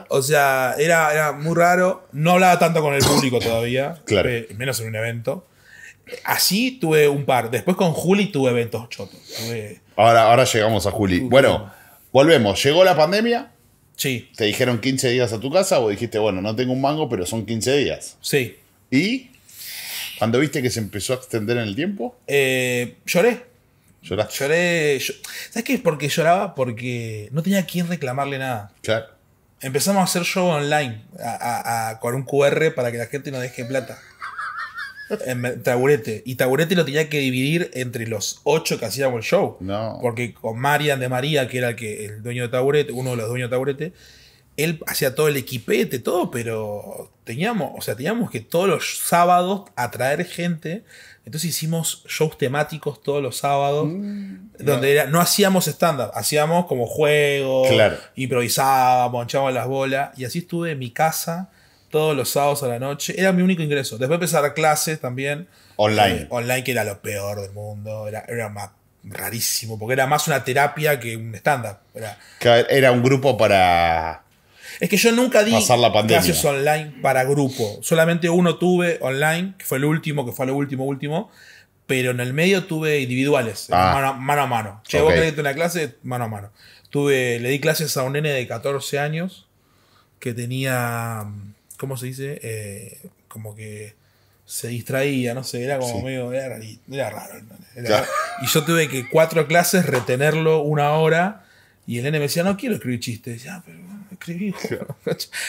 O sea, era, muy raro. No hablaba tanto con el público todavía, claro. Eh, menos en un evento. Así tuve un par. Después con Juli tuve eventos chotos. Ahora, ahora llegamos a Juli. bueno, volvemos. Llegó la pandemia. Sí. ¿Te dijeron 15 días a tu casa o dijiste, bueno, no tengo un mango, pero son 15 días? Sí. ¿Y? ¿Cuándo viste que se empezó a extender en el tiempo? Eh, lloré. ¿Lloraste? Lloré. Yo, ¿Sabes qué? Porque lloraba porque no tenía a quién reclamarle nada. Claro. Empezamos a hacer show online con un QR para que la gente nos deje plata. taburete. Y taburete lo tenía que dividir entre los ocho que hacíamos el show. No. Porque con Marian de María, que era que, el dueño de taburete, uno de los dueños de taburete, él hacía todo el equipete, todo, pero teníamos, o sea, teníamos que todos los sábados atraer gente. Entonces hicimos shows temáticos todos los sábados, mm. donde no hacíamos estándar. hacíamos como juegos, improvisábamos, echábamos las bolas, y así estuve en mi casa todos los sábados a la noche. Era mi único ingreso. Después empecé a dar clases también. Online. Eh, online, que era lo peor del mundo, era, más rarísimo, porque era más una terapia que un estándar. era un grupo para es que yo nunca di clases online para grupo. Solamente uno tuve online, que fue el último, que fue lo último, último. Pero en el medio tuve individuales, ah. mano, a mano. Che, vos una clase mano a mano. Tuve, le di clases a un nene de 14 años que tenía, ¿cómo se dice? Eh, como que se distraía, no sé, era como medio, era, raro. Y yo tuve que cuatro clases retenerlo una hora y el nene me decía, no quiero escribir chistes. pero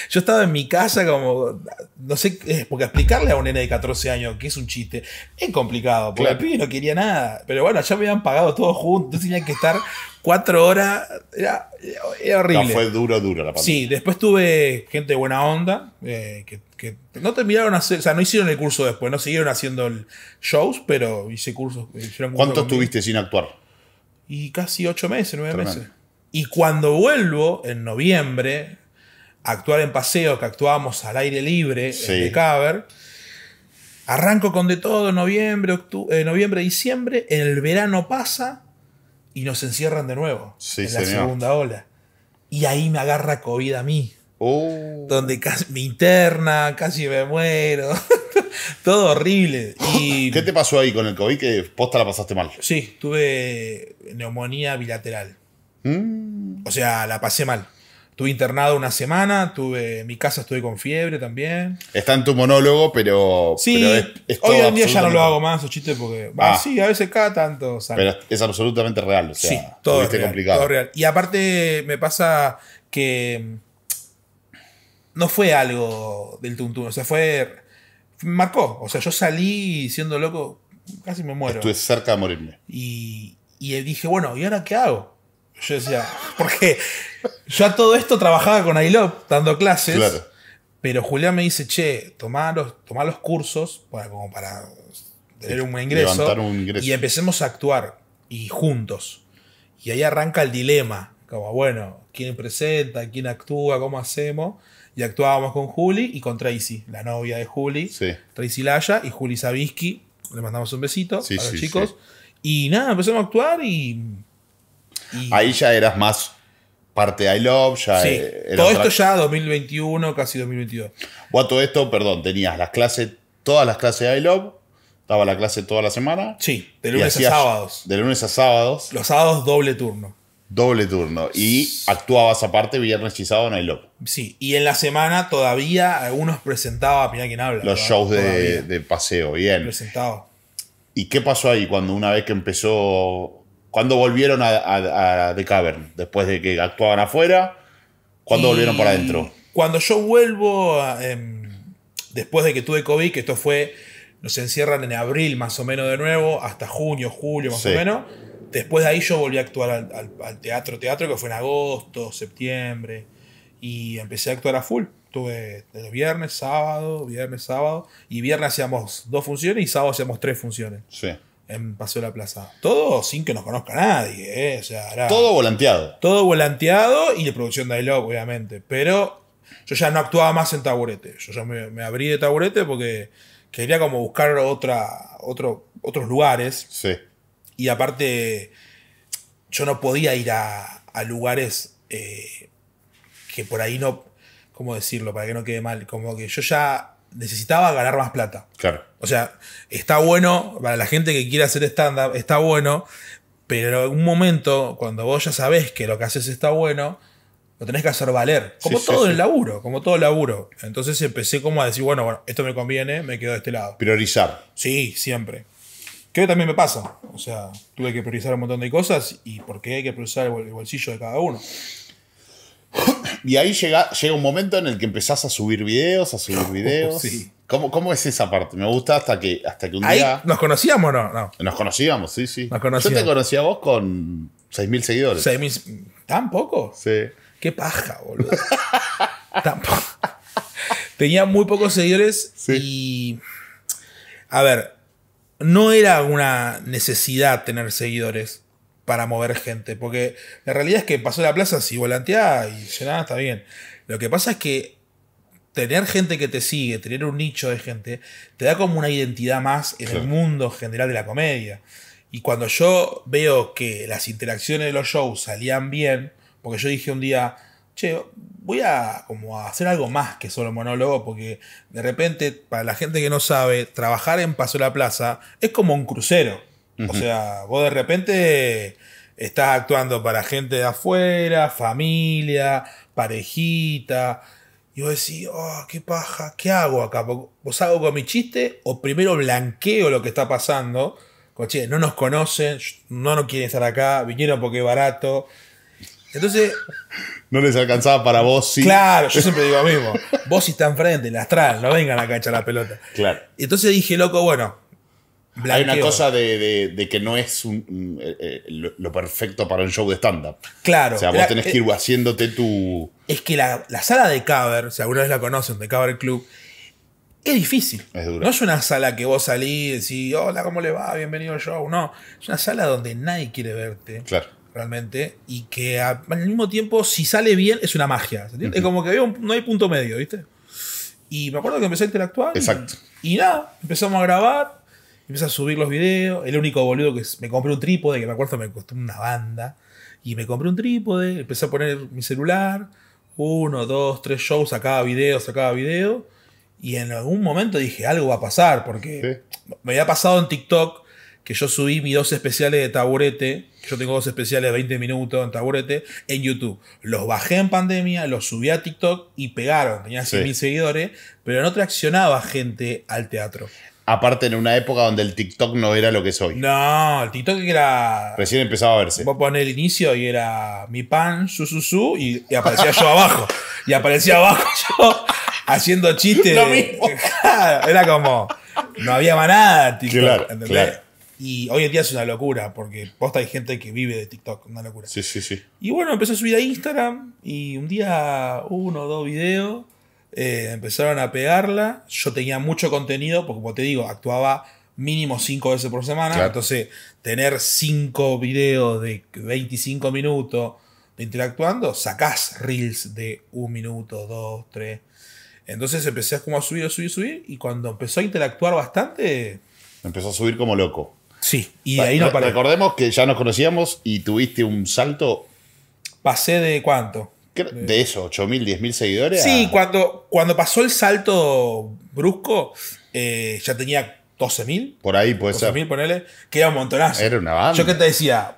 Yo estaba en mi casa como, no sé, eh, porque explicarle a un nene de 14 años que es un chiste es complicado, porque el pibe no quería nada. Pero bueno, ya me habían pagado todos juntos, tenía que estar cuatro horas, era, horrible. No, fue duro, dura la pandemia. Sí, después tuve gente de buena onda, eh, que, no terminaron hacer, o sea, no hicieron el curso después, no siguieron haciendo shows, pero hice cursos. ¿Cuánto estuviste sin actuar? Y casi ocho meses, nueve meses. Y cuando vuelvo en noviembre a actuar en paseo que actuábamos al aire libre en arranco con de todo noviembre, octubre, eh, noviembre, diciembre, el verano pasa y nos encierran de nuevo en la segunda ola. Y ahí me agarra COVID a mí. Uh. Donde casi me interna, casi me muero. Todo horrible. ¿Qué te pasó ahí con el COVID? Que posta la pasaste mal. Sí, tuve neumonía bilateral. Mm. O sea, la pasé mal. Estuve internado una semana, tuve, en mi casa estuve con fiebre también. Está en tu monólogo, pero. Sí, hoy en día ya no lo hago más, chiste, porque. Ah. sí, a veces cada tanto Pero es absolutamente real, o sea, todo es real, complicado. Y aparte me pasa que. Mm, no fue algo del tuntún o sea, fue. Marcó. O sea, yo salí siendo loco, casi me muero. Estuve cerca de morirme. Y, y dije, bueno, ¿y ahora qué hago? Yo decía, porque yo a todo esto trabajaba con ILOP dando clases. Pero Julián me dice, che, tomá los, los cursos para, como para tener un ingreso, ingreso, Y empecemos a actuar y juntos. Y ahí arranca el dilema. Como, bueno, ¿quién presenta? ¿Quién actúa? ¿Cómo hacemos? Y actuábamos con Juli y con Tracy, la novia de Juli. Tracy Laya y Juli Sabisky Le mandamos un besito a los chicos. Y nada, empezamos a actuar y Ahí ya eras más parte de I Love, ya sí. Eh, todo esto ya 2021, casi 2022. Vos a todo esto, perdón, tenías las clases, todas las clases de I Love, estaba la clase toda la semana. Sí, de lunes a sábados. De lunes a sábados. Los sábados doble turno. Doble turno. Y actuabas aparte viernes y sábado en I Love. Sí, y en la semana todavía algunos presentaba, mirá quién habla. Los shows de, de, paseo, bien. Presentado. ¿Y qué pasó ahí cuando una vez que empezó ¿Cuándo volvieron a, The Cavern? Después de que actuaban afuera, ¿cuándo volvieron para adentro? Cuando yo vuelvo, em, después de que tuve COVID, que esto fue, nos encierran en abril más o menos de nuevo, hasta junio, julio más o menos. Después de ahí yo volví a actuar al, teatro, teatro que fue en agosto, septiembre, y empecé a actuar a full. Tuve el viernes, sábado, viernes, sábado, y viernes hacíamos dos funciones y sábado hacíamos tres funciones. Sí en Paseo de la Plaza. Todo sin que nos conozca nadie, ¿eh? Todo volanteado. Todo volanteado y de producción de Love, obviamente. Pero yo ya no actuaba más en taburete. Yo ya me, abrí de taburete porque quería como buscar otra, otro, otros lugares. Sí. Y aparte, yo no podía ir a, lugares eh, que por ahí no. ¿Cómo decirlo? Para que no quede mal. Como que yo ya necesitaba ganar más plata. Claro. O sea, está bueno para la gente que quiere hacer stand-up, está bueno, pero en un momento, cuando vos ya sabés que lo que haces está bueno, lo tenés que hacer valer. Como todo el laburo, como todo el laburo. Entonces empecé como a decir, bueno, bueno, esto me conviene, me quedo de este lado. Priorizar. Sí, siempre. Que hoy también me pasa. O sea, tuve que priorizar un montón de cosas y porque hay que priorizar el bolsillo de cada uno. Y ahí llega, llega un momento en el que empezás a subir videos, a subir oh, videos. sí. ¿Cómo, es esa parte? Me gusta hasta que, hasta que un día. ¿Nos conocíamos o no? Nos conocíamos, sí, sí. Yo te conocía vos con 6.000 seguidores. 6.000. ¿Tampoco? Sí. Qué paja, boludo. Tampoco. Tenía muy pocos seguidores y. A ver, no era una necesidad tener seguidores para mover gente, porque la realidad es que pasó la plaza, si volanteaba y llenaba, está bien. Lo que pasa es que tener gente que te sigue, tener un nicho de gente, te da como una identidad más en el mundo general de la comedia. Y cuando yo veo que las interacciones de los shows salían bien, porque yo dije un día, che, voy a como hacer algo más que solo monólogo, porque de repente, para la gente que no sabe, trabajar en Paso de la Plaza es como un crucero. O sea, vos de repente estás actuando para gente de afuera, familia, parejita, yo decía, oh, qué paja, ¿qué hago acá? ¿Vos hago con mi chiste o primero blanqueo lo que está pasando? Como, no nos conocen, no nos quieren estar acá, vinieron porque es barato. Entonces. No les alcanzaba para vos, sí. Claro, yo siempre digo lo mismo. Vos si está enfrente, las no vengan acá a echar la pelota. Claro. Entonces dije, loco, bueno, hay una cosa de, que no es eh, eh, lo, perfecto para un show de stand-up. Claro. O sea, vos tenés que eh, ir haciéndote tu. Es que la, sala de cover, si alguna vez la conocen, de cover club, es difícil. Es duro. No es una sala que vos salís y decís, hola, ¿cómo le va? Bienvenido al show. No. Es una sala donde nadie quiere verte. Claro. Realmente. Y que al mismo tiempo, si sale bien, es una magia. Es como que no hay punto medio, ¿viste? Y me acuerdo que empecé a interactuar. Exacto. y nada, empezamos a grabar Empecé a subir los videos. El único boludo que me compré un trípode, que me acuerdo me costó una banda. Y me compré un trípode, empecé a poner mi celular. Uno, dos, tres shows, sacaba video, sacaba video. Y en algún momento dije, algo va a pasar, porque me había pasado en TikTok que yo subí mis dos especiales de taburete, yo tengo dos especiales de 20 minutos en taburete, en YouTube. Los bajé en pandemia, los subí a TikTok y pegaron, tenía 100.000 seguidores, pero no traccionaba gente al teatro. Aparte en una época donde el TikTok no era lo que soy. No, el TikTok era. Recién empezaba a verse. Vos ponés el inicio y era mi pan, su, su, su, y, aparecía yo abajo. Y aparecía abajo yo haciendo chistes. era como. No había más nada TikTok. Claro, Y hoy en día es una locura, porque posta hay gente que vive de TikTok, una locura. Sí, sí, sí. Y bueno, empecé a subir a Instagram y un día uno o dos videos. Eh, empezaron a pegarla. Yo tenía mucho contenido, porque como te digo, actuaba mínimo cinco veces por semana. Entonces, tener 5 videos de 25 minutos de interactuando, sacás reels de 1 minuto, 2, 3. Entonces empecé como a subir, subir, subir. Y cuando empezó a interactuar bastante. Empezó a subir como loco. Sí, y ahí no Recordemos que ya nos conocíamos y tuviste un salto. Pasé de cuánto? de eso, 8.000, 10.000 seguidores. Sí, cuando, pasó el salto brusco, eh, ya tenía 12.000. Por ahí puede ser. 12.000, ponele, que era un montonazo. Era una banda. Yo que te decía,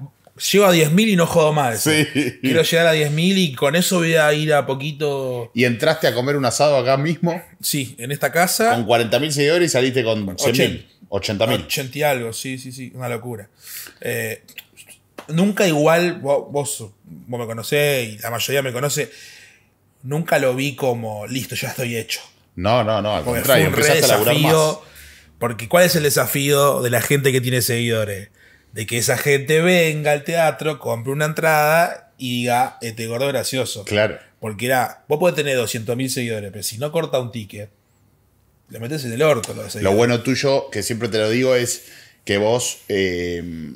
llego a 10.000 y no jodo más. Sí. Quiero llegar a 10.000 y con eso voy a ir a poquito. ¿Y entraste a comer un asado acá mismo? Sí, en esta casa. Con 40.000 seguidores y saliste con 100.000. 80.000. 80 y algo, sí, sí, sí, una locura. Eh, nunca igual, vos, me conocés y la mayoría me conoce, nunca lo vi como, listo, ya estoy hecho. No, no, no, al porque contrario, empezaste a laburar Porque ¿cuál es el desafío de la gente que tiene seguidores? De que esa gente venga al teatro, compre una entrada y diga, este gordo gracioso. Claro. Porque era, vos podés tener 200.000 seguidores, pero si no corta un ticket, le metes en el orto. Lo, bueno tuyo, que siempre te lo digo, es que vos eh,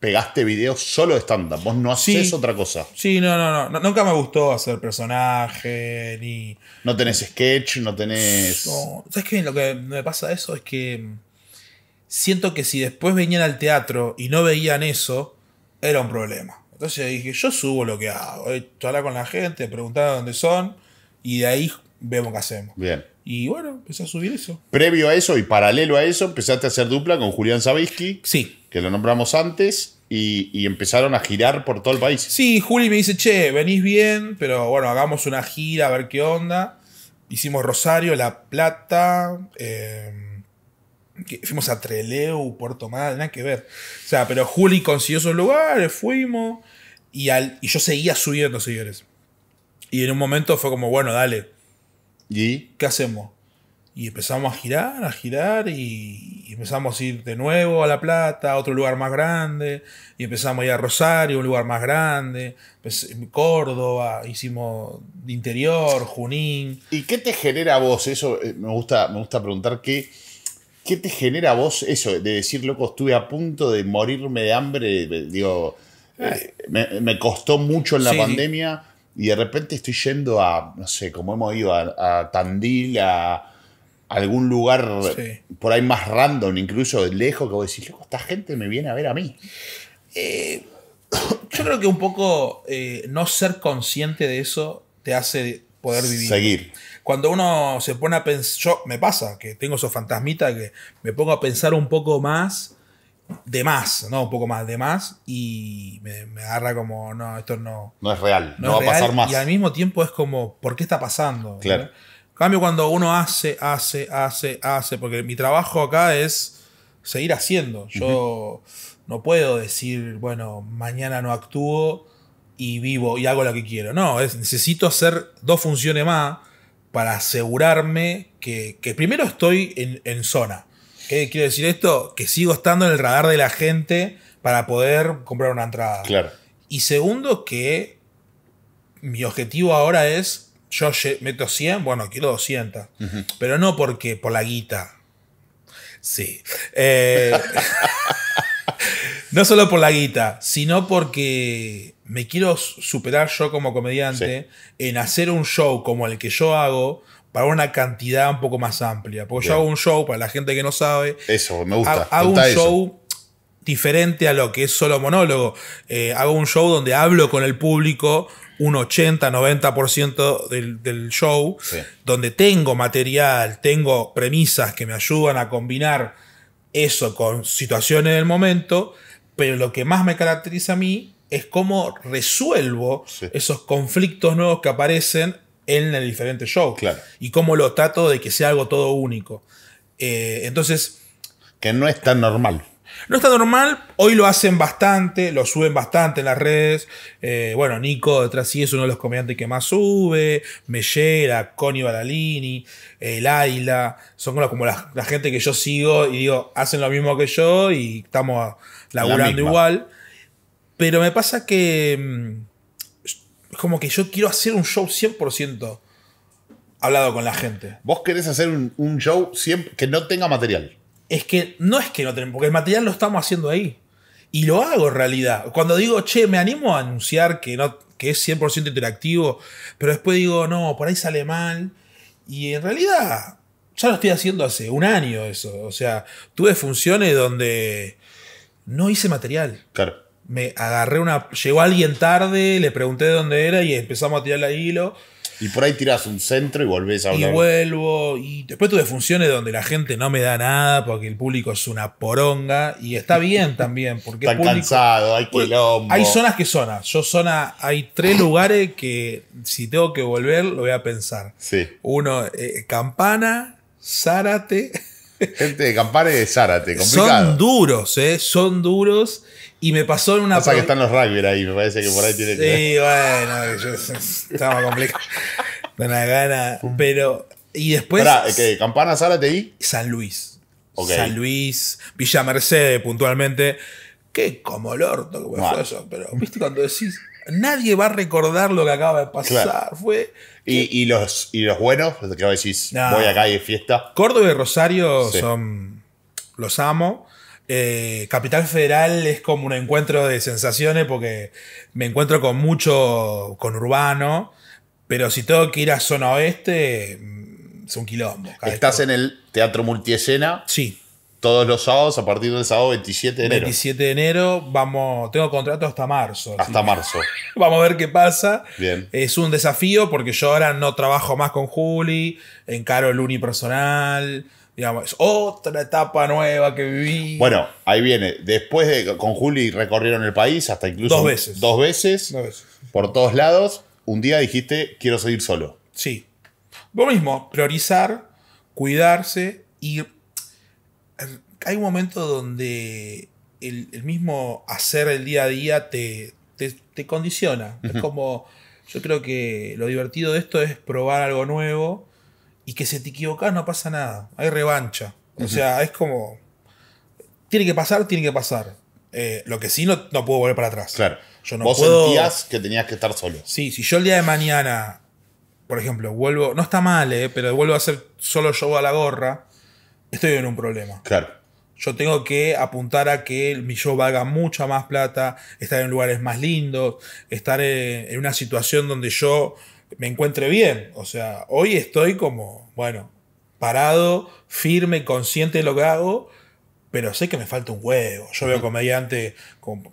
pegaste videos solo de stand-up. Vos no haces otra cosa. Sí, no, no, no. Nunca me gustó hacer personaje ni. No tenés sketch, no tenés. No. ¿Sabes qué? Lo que me pasa eso es que. Siento que si después venían al teatro y no veían eso, era un problema. Entonces dije, yo subo lo que hago. Eh, Hablar con la gente, preguntar dónde son, y de ahí vemos qué hacemos. Bien. Y bueno, empecé a subir eso. Previo a eso y paralelo a eso, empezaste a hacer dupla con Julián Zabisky. Sí. Que lo nombramos antes. Y, empezaron a girar por todo el país. Sí, Juli me dice, che, venís bien, pero bueno, hagamos una gira, a ver qué onda. Hicimos Rosario, La Plata, em, fuimos a Treleu, Puerto Madre, nada que ver. O sea, pero Juli consiguió esos lugares, fuimos, y, al, y yo seguía subiendo, señores. Y en un momento fue como, bueno, dale, ¿Y? ¿Qué hacemos? Y empezamos a girar, a girar y, empezamos a ir de nuevo a La Plata, a otro lugar más grande, y empezamos a ir a Rosario, un lugar más grande, pues, Córdoba, hicimos interior, Junín. ¿Y qué te genera a vos? Eso eh, me gusta, me gusta preguntar qué, qué te genera vos eso de decir, loco, estuve a punto de morirme de hambre, digo, eh. Eh, me, costó mucho en la pandemia y de repente estoy yendo a, no sé, como hemos ido a, Tandil, a algún lugar por ahí más random, incluso lejos, que vos decís, loco, esta gente me viene a ver a mí. Eh, yo creo que un poco eh, no ser consciente de eso te hace poder vivir. Seguir. Cuando uno se pone a pensar, yo me pasa que tengo esos fantasmitas que me pongo a pensar un poco más de más, ¿no? Un poco más de más y me, agarra como, no, esto no... No es real, no, va a pasar más. Y al mismo tiempo es como, ¿por qué está pasando? Claro. cambio, cuando uno hace, hace, hace, hace, porque mi trabajo acá es seguir haciendo. Yo no puedo decir, bueno, mañana no actúo y vivo y hago lo que quiero. No, es, necesito hacer dos funciones más para asegurarme que, primero estoy en zona. ¿Qué quiero decir esto? Que sigo estando en el radar de la gente para poder comprar una entrada. Claro. Y segundo, que mi objetivo ahora es, yo meto 100, bueno, quiero 200, pero no porque, por la guita. Sí. Eh, no solo por la guita, sino porque me quiero superar yo como comediante en hacer un show como el que yo hago, para una cantidad un poco más amplia. Porque yo hago un show, para la gente que no sabe. Eso, me gusta. Hago un show diferente a lo que es solo monólogo. Eh, hago un show donde hablo con el público un 80, 90% del, del show, donde tengo material, tengo premisas que me ayudan a combinar eso con situaciones del momento, pero lo que más me caracteriza a mí es cómo resuelvo esos conflictos nuevos que aparecen en el diferente show. Claro. Y cómo lo trato de que sea algo todo único. Eh, entonces. Que no es tan normal. No está normal, hoy lo hacen bastante, lo suben bastante en las redes. Eh, bueno, Nico detrás sí es uno de los comediantes que más sube, Mellera, Connie Baralini, El son como la, la, gente que yo sigo y digo, hacen lo mismo que yo y estamos laburando igual. Pero me pasa que mm, como que yo quiero hacer un show 100% hablado con la gente. Vos querés hacer un, show que no tenga material. Es que no es que no tenemos, porque el material lo estamos haciendo ahí. Y lo hago en realidad. Cuando digo, che, me animo a anunciar que, no, que es 100% interactivo, pero después digo, no, por ahí sale mal. Y en realidad, ya lo estoy haciendo hace un año eso. O sea, tuve funciones donde no hice material. Claro me agarré una. Llegó alguien tarde, le pregunté de dónde era y empezamos a tirar la hilo. Y por ahí tirás un centro y volvés a hablar. Y vuelvo. Y después tuve funciones donde la gente no me da nada porque el público es una poronga. Y está bien también. Porque Están cansado hay pues, quilombo. Hay zonas que zonas. Yo zona. Hay tres lugares que si tengo que volver lo voy a pensar. Sí. Uno, eh, Campana, Zárate. Gente de Campana y de Zárate, complicado. Son duros, ¿eh? Son duros. Y me pasó en una. Pasa que están los rugby ahí, me parece que por ahí tiene sí, que. Sí, bueno, yo, estaba complicado. De una gana. Pero. Y después. Pará, ¿qué? ¿Campana te di San Luis. San Luis, Villa Mercedes, puntualmente. Qué como el orto fue eso. Pero, ¿viste cuando decís? Nadie va a recordar lo que acaba de pasar. Fue. ¿Y, ¿Y, los, y los buenos, que decís, voy acá y fiesta. Córdoba y Rosario son. Los amo. Eh, Capital Federal es como un encuentro de sensaciones porque me encuentro con mucho, con urbano, pero si tengo que ir a zona oeste, mm, es un quilombo. Estás en el Teatro Multiescena. Sí. Todos los sábados a partir del sábado 27 de enero. 27 de enero, vamos, tengo contrato hasta marzo. Hasta marzo. vamos a ver qué pasa. Bien. Es un desafío porque yo ahora no trabajo más con Juli, encaro el unipersonal es otra etapa nueva que viví. Bueno, ahí viene. Después de con Juli recorrieron el país, hasta incluso. Dos veces. Dos veces. Por todos lados. Un día dijiste, quiero seguir solo. Sí. Lo mismo, priorizar, cuidarse y. Eh, hay un momento donde el, mismo hacer el día a día te, condiciona. Es como. Yo creo que lo divertido de esto es probar algo nuevo y que si te equivocas no pasa nada, hay revancha. O sea, es como. Tiene que pasar, tiene que pasar. Eh, lo que sí, no, no, puedo volver para atrás. Claro. Yo no Vos sentías que tenías que estar solo. Sí, si yo el día de mañana, por ejemplo, vuelvo. No está mal, eh, pero vuelvo a hacer solo yo a la gorra, estoy en un problema. Claro. Yo tengo que apuntar a que mi show valga mucha más plata, estar en lugares más lindos, estar eh, en una situación donde yo me encuentre bien. O sea, hoy estoy como, bueno, parado, firme, consciente de lo que hago, pero sé que me falta un huevo. Yo veo comediante,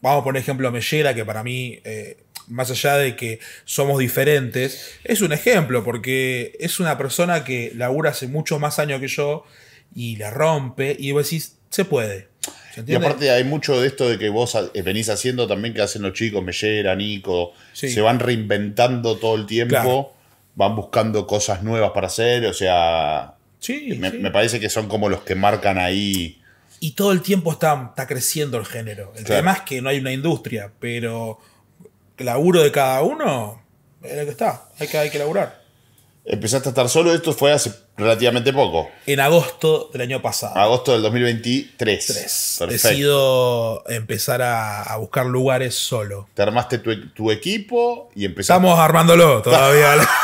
vamos por ejemplo Mellera, que para mí, eh, más allá de que somos diferentes, es un ejemplo, porque es una persona que labura hace mucho más años que yo y la rompe, y vos decís, se puede. Y aparte hay mucho de esto de que vos eh, venís haciendo también que hacen los chicos, Mellera, Nico, se van reinventando todo el tiempo, van buscando cosas nuevas para hacer, o sea, me, parece que son como los que marcan ahí. Y todo el tiempo está, está creciendo el género. El tema es que no hay una industria, pero el laburo de cada uno es el que está, hay que, hay que laburar empezaste a estar solo, esto fue hace relativamente poco. En agosto del año pasado. Agosto del 2023. Tres. Decido empezar a, buscar lugares solo. Te armaste tu, tu equipo y empezamos. Estamos armándolo todavía.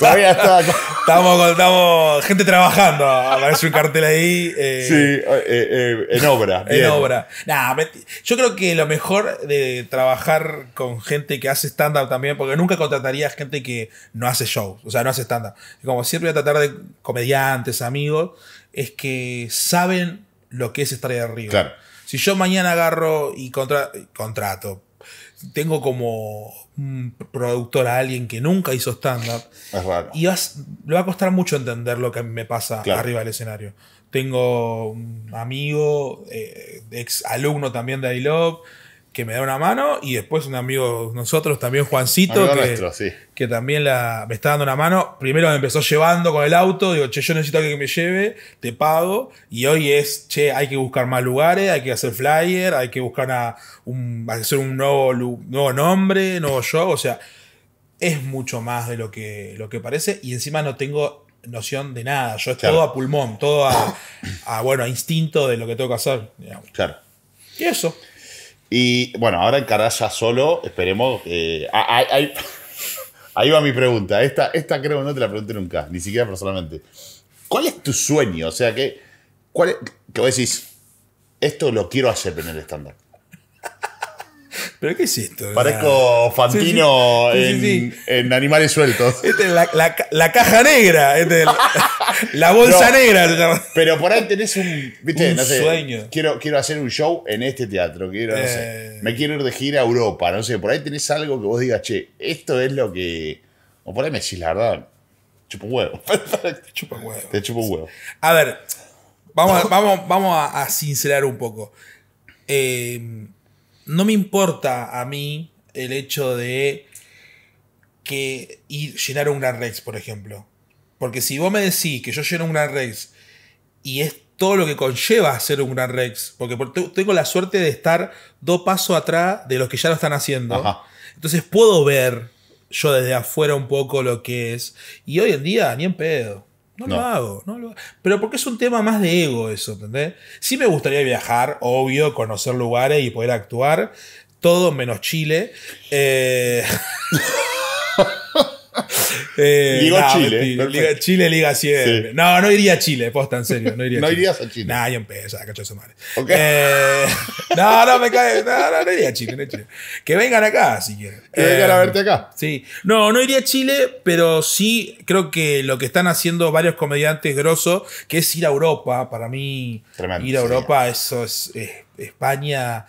Todavía está. estamos, estamos gente trabajando. Aparece un cartel ahí. Eh, sí, eh, eh, en obra. en obra. yo creo que lo mejor de trabajar con gente que hace stand-up también, porque nunca contrataría gente que no hace shows, o sea, no hace stand-up. Como siempre voy a tratar de comediantes, amigos, es que saben lo que es estar ahí arriba. Claro. Si yo mañana agarro y contrato, tengo como productor a alguien que nunca hizo stand-up. Es raro. Y vas, le va a costar mucho entender lo que me pasa arriba del escenario. Tengo un amigo, eh, ex alumno también de I Love que me da una mano y después un amigo nosotros también Juancito que, que, también me está dando una mano primero me empezó llevando con el auto digo che yo necesito que me lleve te pago y hoy es che hay que buscar más lugares hay que hacer flyer hay que buscar un, hacer un nuevo nuevo nombre nuevo show o sea es mucho más de lo que lo que parece y encima no tengo noción de nada yo es todo a pulmón todo a, bueno a instinto de lo que tengo que hacer claro y eso y bueno, ahora encarás ya solo, esperemos. Eh, ahí va mi pregunta. Esta, esta creo que no te la pregunté nunca, ni siquiera personalmente. ¿Cuál es tu sueño? O sea, que, ¿cuál, que vos decís, esto lo quiero hacer en el estándar? ¿Pero qué es esto? Parezco Fantino en, Animales Sueltos. Este la, caja negra, este la, bolsa negra. Pero por ahí tenés un, sueño. Quiero, quiero hacer un show en este teatro, quiero, eh. me quiero ir de gira a Europa, no sé, por ahí tenés algo que vos digas, che, esto es lo que... O por ahí me decís la verdad, chupa un huevo. Te chupa un huevo. Te chupa huevo. A ver, vamos, vamos, vamos a, a, sincerar un poco. Eh, no me importa a mí el hecho de que ir, llenar un Gran Rex, por ejemplo. Porque si vos me decís que yo lleno un Gran Rex y es todo lo que conlleva hacer un Gran Rex, porque tengo la suerte de estar dos pasos atrás de los que ya lo están haciendo. Entonces puedo ver yo desde afuera un poco lo que es. Y hoy en día, ni en pedo. No, lo hago. No lo... Pero porque es un tema más de ego eso, ¿entendés? Sí me gustaría viajar, obvio, conocer lugares y poder actuar. Todo menos Chile. Eh... Eh, Liga Chile. Liga Chile, Liga siempre. No, no iría a Chile, posta, en serio. No, iría a irías a Chile. Nah, yo empecé madre. Eh, no, no me cae. No, no, iría a Chile, Que vengan acá si quieren. Que vengan a eh, verte acá. Sí. No, no iría a Chile, pero sí creo que lo que están haciendo varios comediantes grosos, que es ir a Europa. Para mí, ir a Europa, eso es España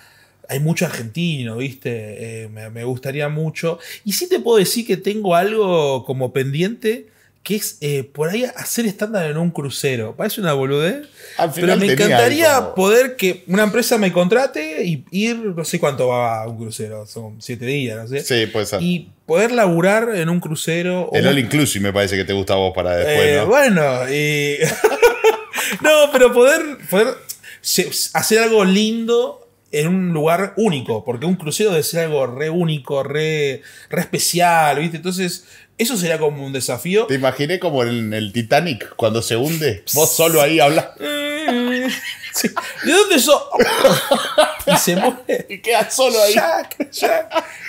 hay mucho argentino, ¿viste? Eh, me, gustaría mucho. Y sí te puedo decir que tengo algo como pendiente, que es eh, por ahí hacer estándar en un crucero. Parece una boludez. Pero me encantaría poder que una empresa me contrate y ir, no sé cuánto va a un crucero, son siete días, no Sí, puede Y poder laburar en un crucero. El All Inclusive me parece que te gusta a vos para después, eh, Bueno, no, pero poder hacer algo lindo en un lugar único, porque un crucero debe ser algo re único, re, especial, ¿viste? Entonces, eso sería como un desafío. Te imaginé como en el Titanic, cuando se hunde, vos solo ahí hablas. ¿De dónde eso? y se muere. Y queda solo ahí.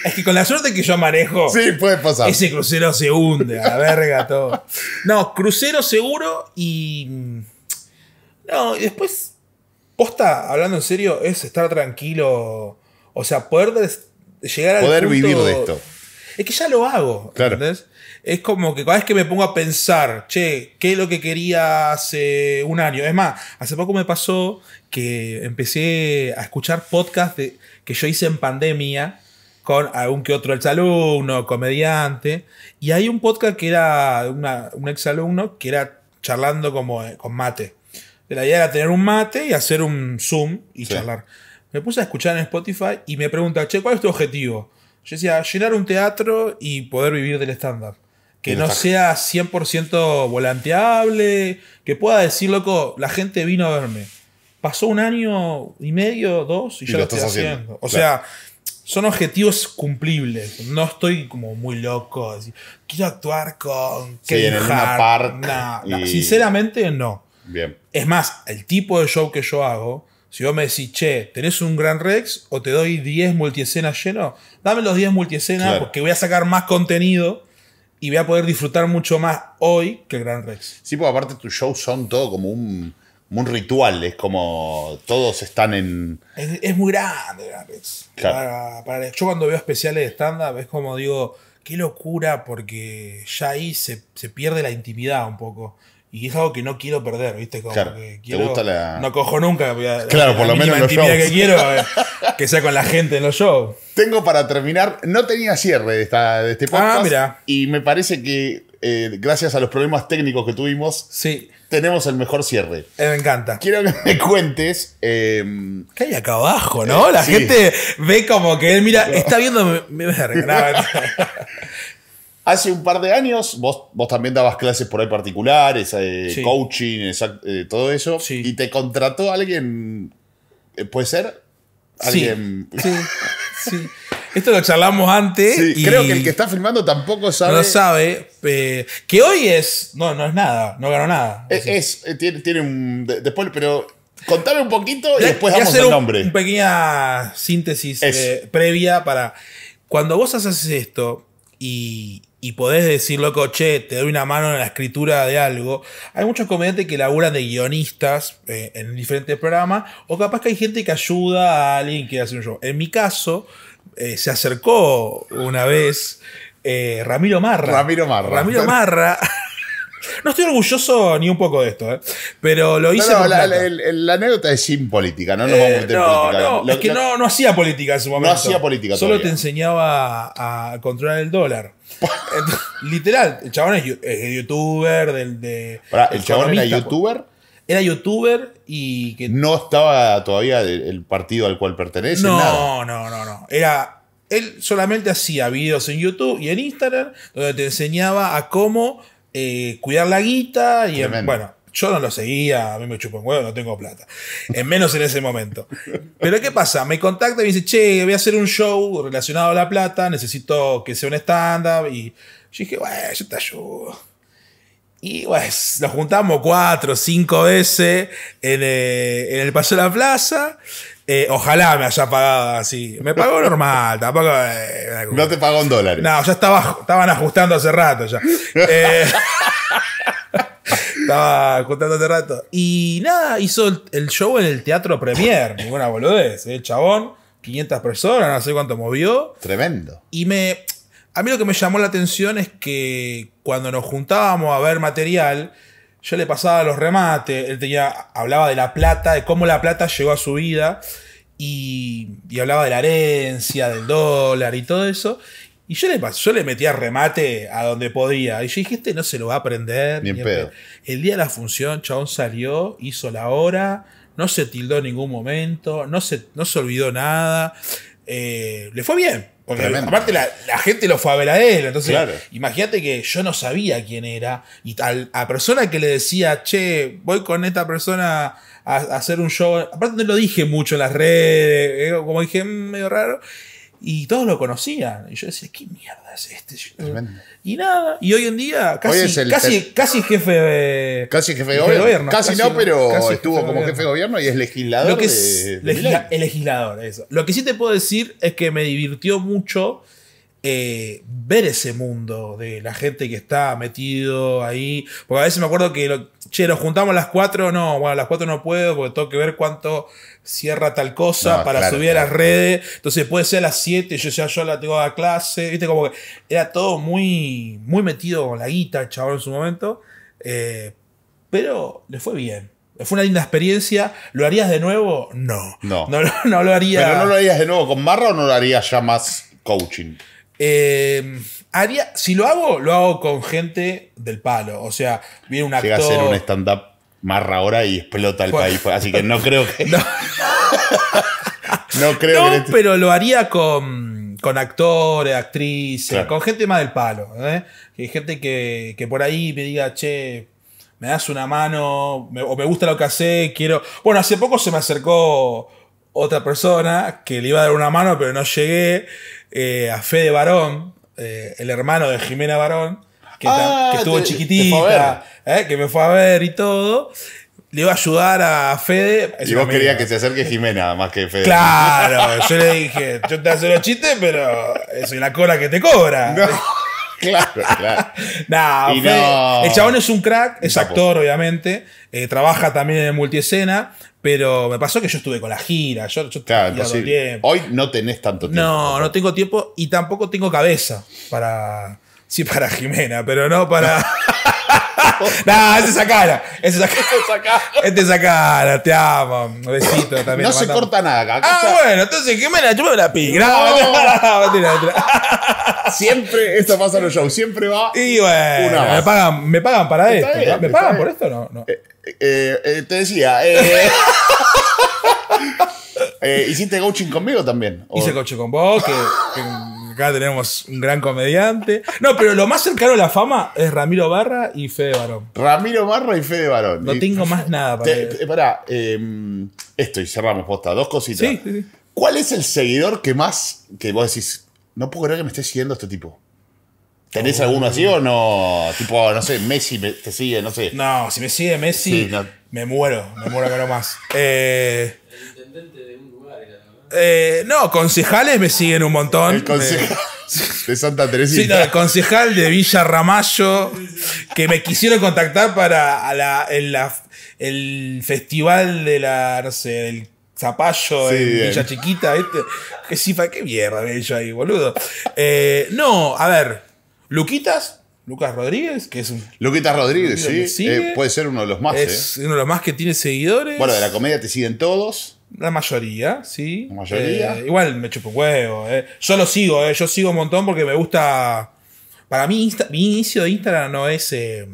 Es que con la suerte que yo manejo. Sí, puede pasar. Ese crucero se hunde, a la verga todo. No, crucero seguro y. Mm, no, y después posta, hablando en serio, es estar tranquilo. O sea, poder llegar a. Poder vivir de esto. Es que ya lo hago. Claro. Es como que cada vez que me pongo a pensar, che, ¿qué es lo que quería hace un año? Es más, hace poco me pasó que empecé a escuchar podcast que yo hice en pandemia con algún que otro exalumno, comediante. Y hay un podcast que era una, un exalumno que era charlando como eh, con mate la idea era tener un mate y hacer un Zoom y charlar. Me puse a escuchar en Spotify y me pregunta, che, ¿cuál es tu objetivo? Yo decía, llenar un teatro y poder vivir del stand Que no sea 100% volanteable, que pueda decir, loco, la gente vino a verme. Pasó un año y medio, dos, y, ya lo, estoy haciendo. O sea, son objetivos cumplibles. No estoy como muy loco. Quiero actuar con. Sí, en una Sinceramente, no. Es más, el tipo de show que yo hago, si vos me decís, che, ¿tenés un Grand Rex o te doy 10 multiescenas lleno? Dame los 10 multiescenas porque voy a sacar más contenido y voy a poder disfrutar mucho más hoy que el Grand Rex. Sí, porque aparte tus shows son todo como un, ritual, es como todos están en... Es, muy grande el Rex. Claro. Para, yo cuando veo especiales de stand-up es como digo, qué locura porque ya ahí se pierde la intimidad un poco. Y es algo que no quiero perder, ¿viste? No cojo nunca. La, claro, la, por que quiero, eh, que sea con la gente en los shows. Tengo para terminar, no tenía cierre de, este ah, podcast. Y me parece que eh, gracias a los problemas técnicos que tuvimos, sí. tenemos el mejor cierre. Eh, me encanta. Quiero que me cuentes. Eh, ¿Qué hay acá abajo, no? La gente ve como que él mira, está viendo. Me, Hace un par de años vos, también dabas clases por ahí particulares, eh, coaching, eh, todo eso. Y te contrató alguien, eh, ¿puede ser? Alguien... Sí, sí, Esto lo charlamos antes. creo que el que está filmando tampoco sabe. No sabe. que hoy es. No, no es nada. No ganó nada. Es, tiene, un. después, pero. Contame un poquito y después damos el nombre. Una pequeña síntesis previa para. Cuando vos haces esto y, y podés decir, loco, che, te doy una mano en la escritura de algo. Hay muchos comediantes que laburan de guionistas eh, en diferentes programas, o capaz que hay gente que ayuda a alguien que hace un show. En mi caso, eh, se acercó una vez eh, Ramiro Marra. Ramiro Marra. Ramiro Marra. No estoy orgulloso ni un poco de esto, ¿eh? pero lo hice. la, anécdota es sin política, no nos vamos a meter eh, no, política. No, es que no, hacía política en su momento. No hacía política Solo te enseñaba a, controlar el dólar. literal, el chabón es, youtuber, del de. el chabón era youtuber. Pues. Era youtuber y que. No estaba todavía el, partido al cual pertenece. No, no, no, no. Era. Él solamente hacía videos en YouTube y en Instagram donde te enseñaba a cómo eh, cuidar la guita y bueno, yo no lo seguía, a mí me chupo huevo, no tengo plata. En menos en ese momento. Pero ¿qué pasa? Me contacta y me dice, che, voy a hacer un show relacionado a la plata, necesito que sea un stand-up. Y yo dije, bueno, yo te ayudo. Y nos juntamos cuatro, cinco veces en, eh, en el Paso de la Plaza. Eh, ojalá me haya pagado así. Me pagó normal, eh, no te pagó en dólares. No, ya estaba, estaban ajustando hace rato ya. Eh, estaba ajustando hace rato. Y nada, hizo el, show en el Teatro Premier. Ninguna boludez. El chabón, 500 personas, no sé cuánto movió. Tremendo. Y me. A mí lo que me llamó la atención es que cuando nos juntábamos a ver material yo le pasaba los remates, él tenía, hablaba de la plata, de cómo la plata llegó a su vida, y, y hablaba de la herencia, del dólar y todo eso. Y yo le, yo le metía remate a donde podía. Y yo dije, este no se lo va a aprender. El día de la función, chabón salió, hizo la hora, no se tildó en ningún momento, no se, no se olvidó nada. Eh, le fue bien. Porque aparte la, gente lo fue a ver a él. Entonces, imagínate que yo no sabía quién era. Y tal, a persona que le decía, che, voy con esta persona a, hacer un show. Aparte no lo dije mucho en las redes, eh, como dije, mm, medio raro. Y todos lo conocían. Y yo decía, ¿qué mierda? Este, y nada, y hoy en día casi, casi, jefe de, casi jefe gobierno. Casi, no, pero estuvo como jefe de gobierno y es legislador. legislador, eso. Lo que sí te puedo decir es que me divirtió mucho eh, ver ese mundo de la gente que está metido ahí. Porque a veces me acuerdo que, lo, che, nos juntamos las cuatro no, bueno, las cuatro no puedo porque tengo que ver cuánto cierra tal cosa para subir a las redes. Entonces puede ser a las siete yo sea yo la tengo a la clase. Viste, como que era todo muy, muy metido con la guita, chaval, en su momento. Eh, pero le fue bien. Fue una linda experiencia. ¿Lo harías de nuevo? No. No. No, lo haría. ¿Pero no lo harías de nuevo con Marra o no lo harías ya más coaching? Eh, em, haría, si lo hago, lo hago con gente del palo. O sea, viene un actor. Llega a ser un stand-up marra ahora y explota el país. Pues, así que no creo que. No, creo este- Pero lo haría con, con actores, actrices, con gente más del palo. ¿eh? Hay gente que, por ahí me diga, che, me das una mano, o me gusta lo que hace, quiero. Bueno, hace poco se me acercó otra persona que le iba a dar una mano, pero no llegué, eh, a Fede Barón, eh, el hermano de Jimena Barón, que, ah, estuvo chiquitita, eh, que me fue a ver y todo le iba a ayudar a Fede. y vos querías que se acerque Jimena más que Fede. Claro, yo le dije, yo te hago los chistes, pero soy la cola que te cobra. claro, claro. Fede, El chabón es un crack, es actor, obviamente. Eh, trabaja también en multiescena. Pero me pasó que yo estuve con la gira, yo, Hoy no tenés tanto tiempo. No, no tengo tiempo y tampoco tengo cabeza para. Sí, para Jimena, pero no para. es ese cara Ese cara, este cara te amo. besito también. No se corta nada acá. Ah, bueno, entonces ¿qué yo me la pico. siempre, esto pasa en los shows, siempre va. Y bueno, Me, pagan, me pagan para esto. ¿Me pagan por esto o no? no. Eh, eh, eh te decía. Eh. Eh, ¿Hiciste coaching conmigo también? Hice coaching con vos, que tenemos un gran comediante. No, pero lo más cercano a la fama es Ramiro Barra y Fede Barón. Ramiro Barra y Fede Barón. No tengo más nada para eh, em, esto y cerramos posta. Dos cositas. Sí, ¿Cuál es el seguidor que más, que vos decís, no puedo creer que me esté siguiendo este tipo? ¿Tenés oh. alguno así o no? Tipo, no sé, Messi te sigue, no sé. No, si me sigue Messi, me muero, me muero no más. Eh, el intendente de eh, no, concejales me siguen un montón. El concejal eh, de Santa Teresita. Sí, el concejal de Villa Ramallo, que me quisieron contactar para el festival de la, no sé, el zapallo en Villa Chiquita. ¿Qué, mierda me ahí, boludo. Eh, no, a ver, Luquitas. Lucas Rodríguez, que es Luquitas Rodríguez, sí. puede ser uno de los más. Es uno de los más que tiene seguidores. Bueno, de la comedia te siguen todos. La mayoría, sí. La mayoría. Eh, igual me chupo un huevo. Eh. Yo lo sigo, eh. yo sigo un montón porque me gusta. Para mí, mi inicio de Instagram no es eh,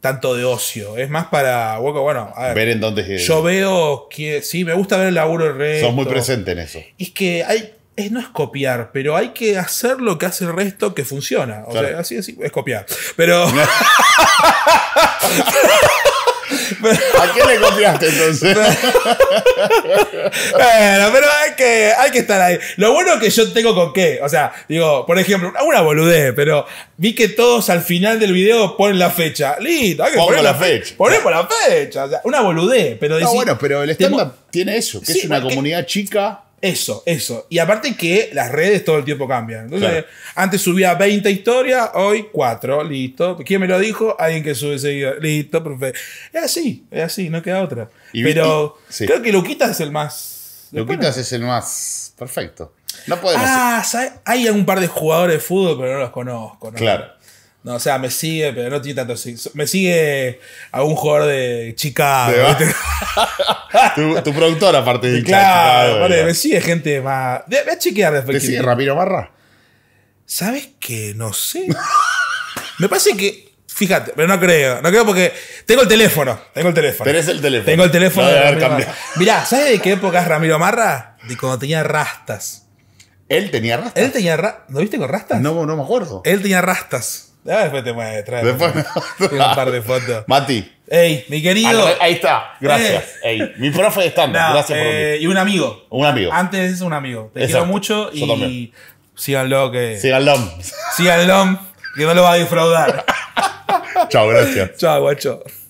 tanto de ocio. Es más para. Bueno, ver, en dónde Yo veo que. Sí, me gusta ver el laburo del resto. Sos muy presente en eso. es que hay. Es, no es copiar, pero hay que hacer lo que hace el resto que funciona. O sea, así, así es copiar. Pero. ¿A quién le confiaste entonces? bueno, pero hay que, hay que estar ahí. Lo bueno que yo tengo con qué. O sea, digo, por ejemplo, una boludez, pero vi que todos al final del video ponen la fecha. Listo, hay que poner la, fecha. Ponemos la fecha. O sea, una boludez, pero No, bueno, pero el stand-up tiene eso, que es una comunidad chica eso, eso. Y aparte que las redes todo el tiempo cambian. Entonces, antes subía 20 historias, hoy 4, listo. ¿Quién me lo dijo? Alguien que sube seguido. Listo, profe. Es así, es así, no queda otra. Pero creo que Luquitas es el más. Luquitas es el más perfecto. No podemos. Ah, hay un par de jugadores de fútbol, pero no los conozco. Claro. No, o sea, me sigue, pero no tiene tanto. Me sigue a un jugador de Chicago. tu, tu productor, aparte de Claro, Chicago, vale, me sigue gente más. Ve a chequear después. ¿Te sigue Ramiro Barra? ¿Sabes qué? No sé. me parece que. Fíjate, pero no creo. No creo porque. Tengo el teléfono. Tengo el teléfono. Tenés el teléfono. Tengo el teléfono. de Mirá, ¿sabes de qué época es Ramiro Marra? De cuando tenía rastas. ¿Él tenía rastas? Él tenía rastas. ¿Lo viste con rastas? No, no me acuerdo. Él tenía rastas. Ah, después te muestro. Después un par de fotos. Mati. Ey, mi querido. Ahí está. Gracias. Eh. mi profe de stand Gracias por eh, Y un amigo. Un amigo. Antes es un amigo. Te quiero mucho y síganlo que. Síganlo. Síganlo que no lo va a defraudar. Chao, gracias. Chao, guacho.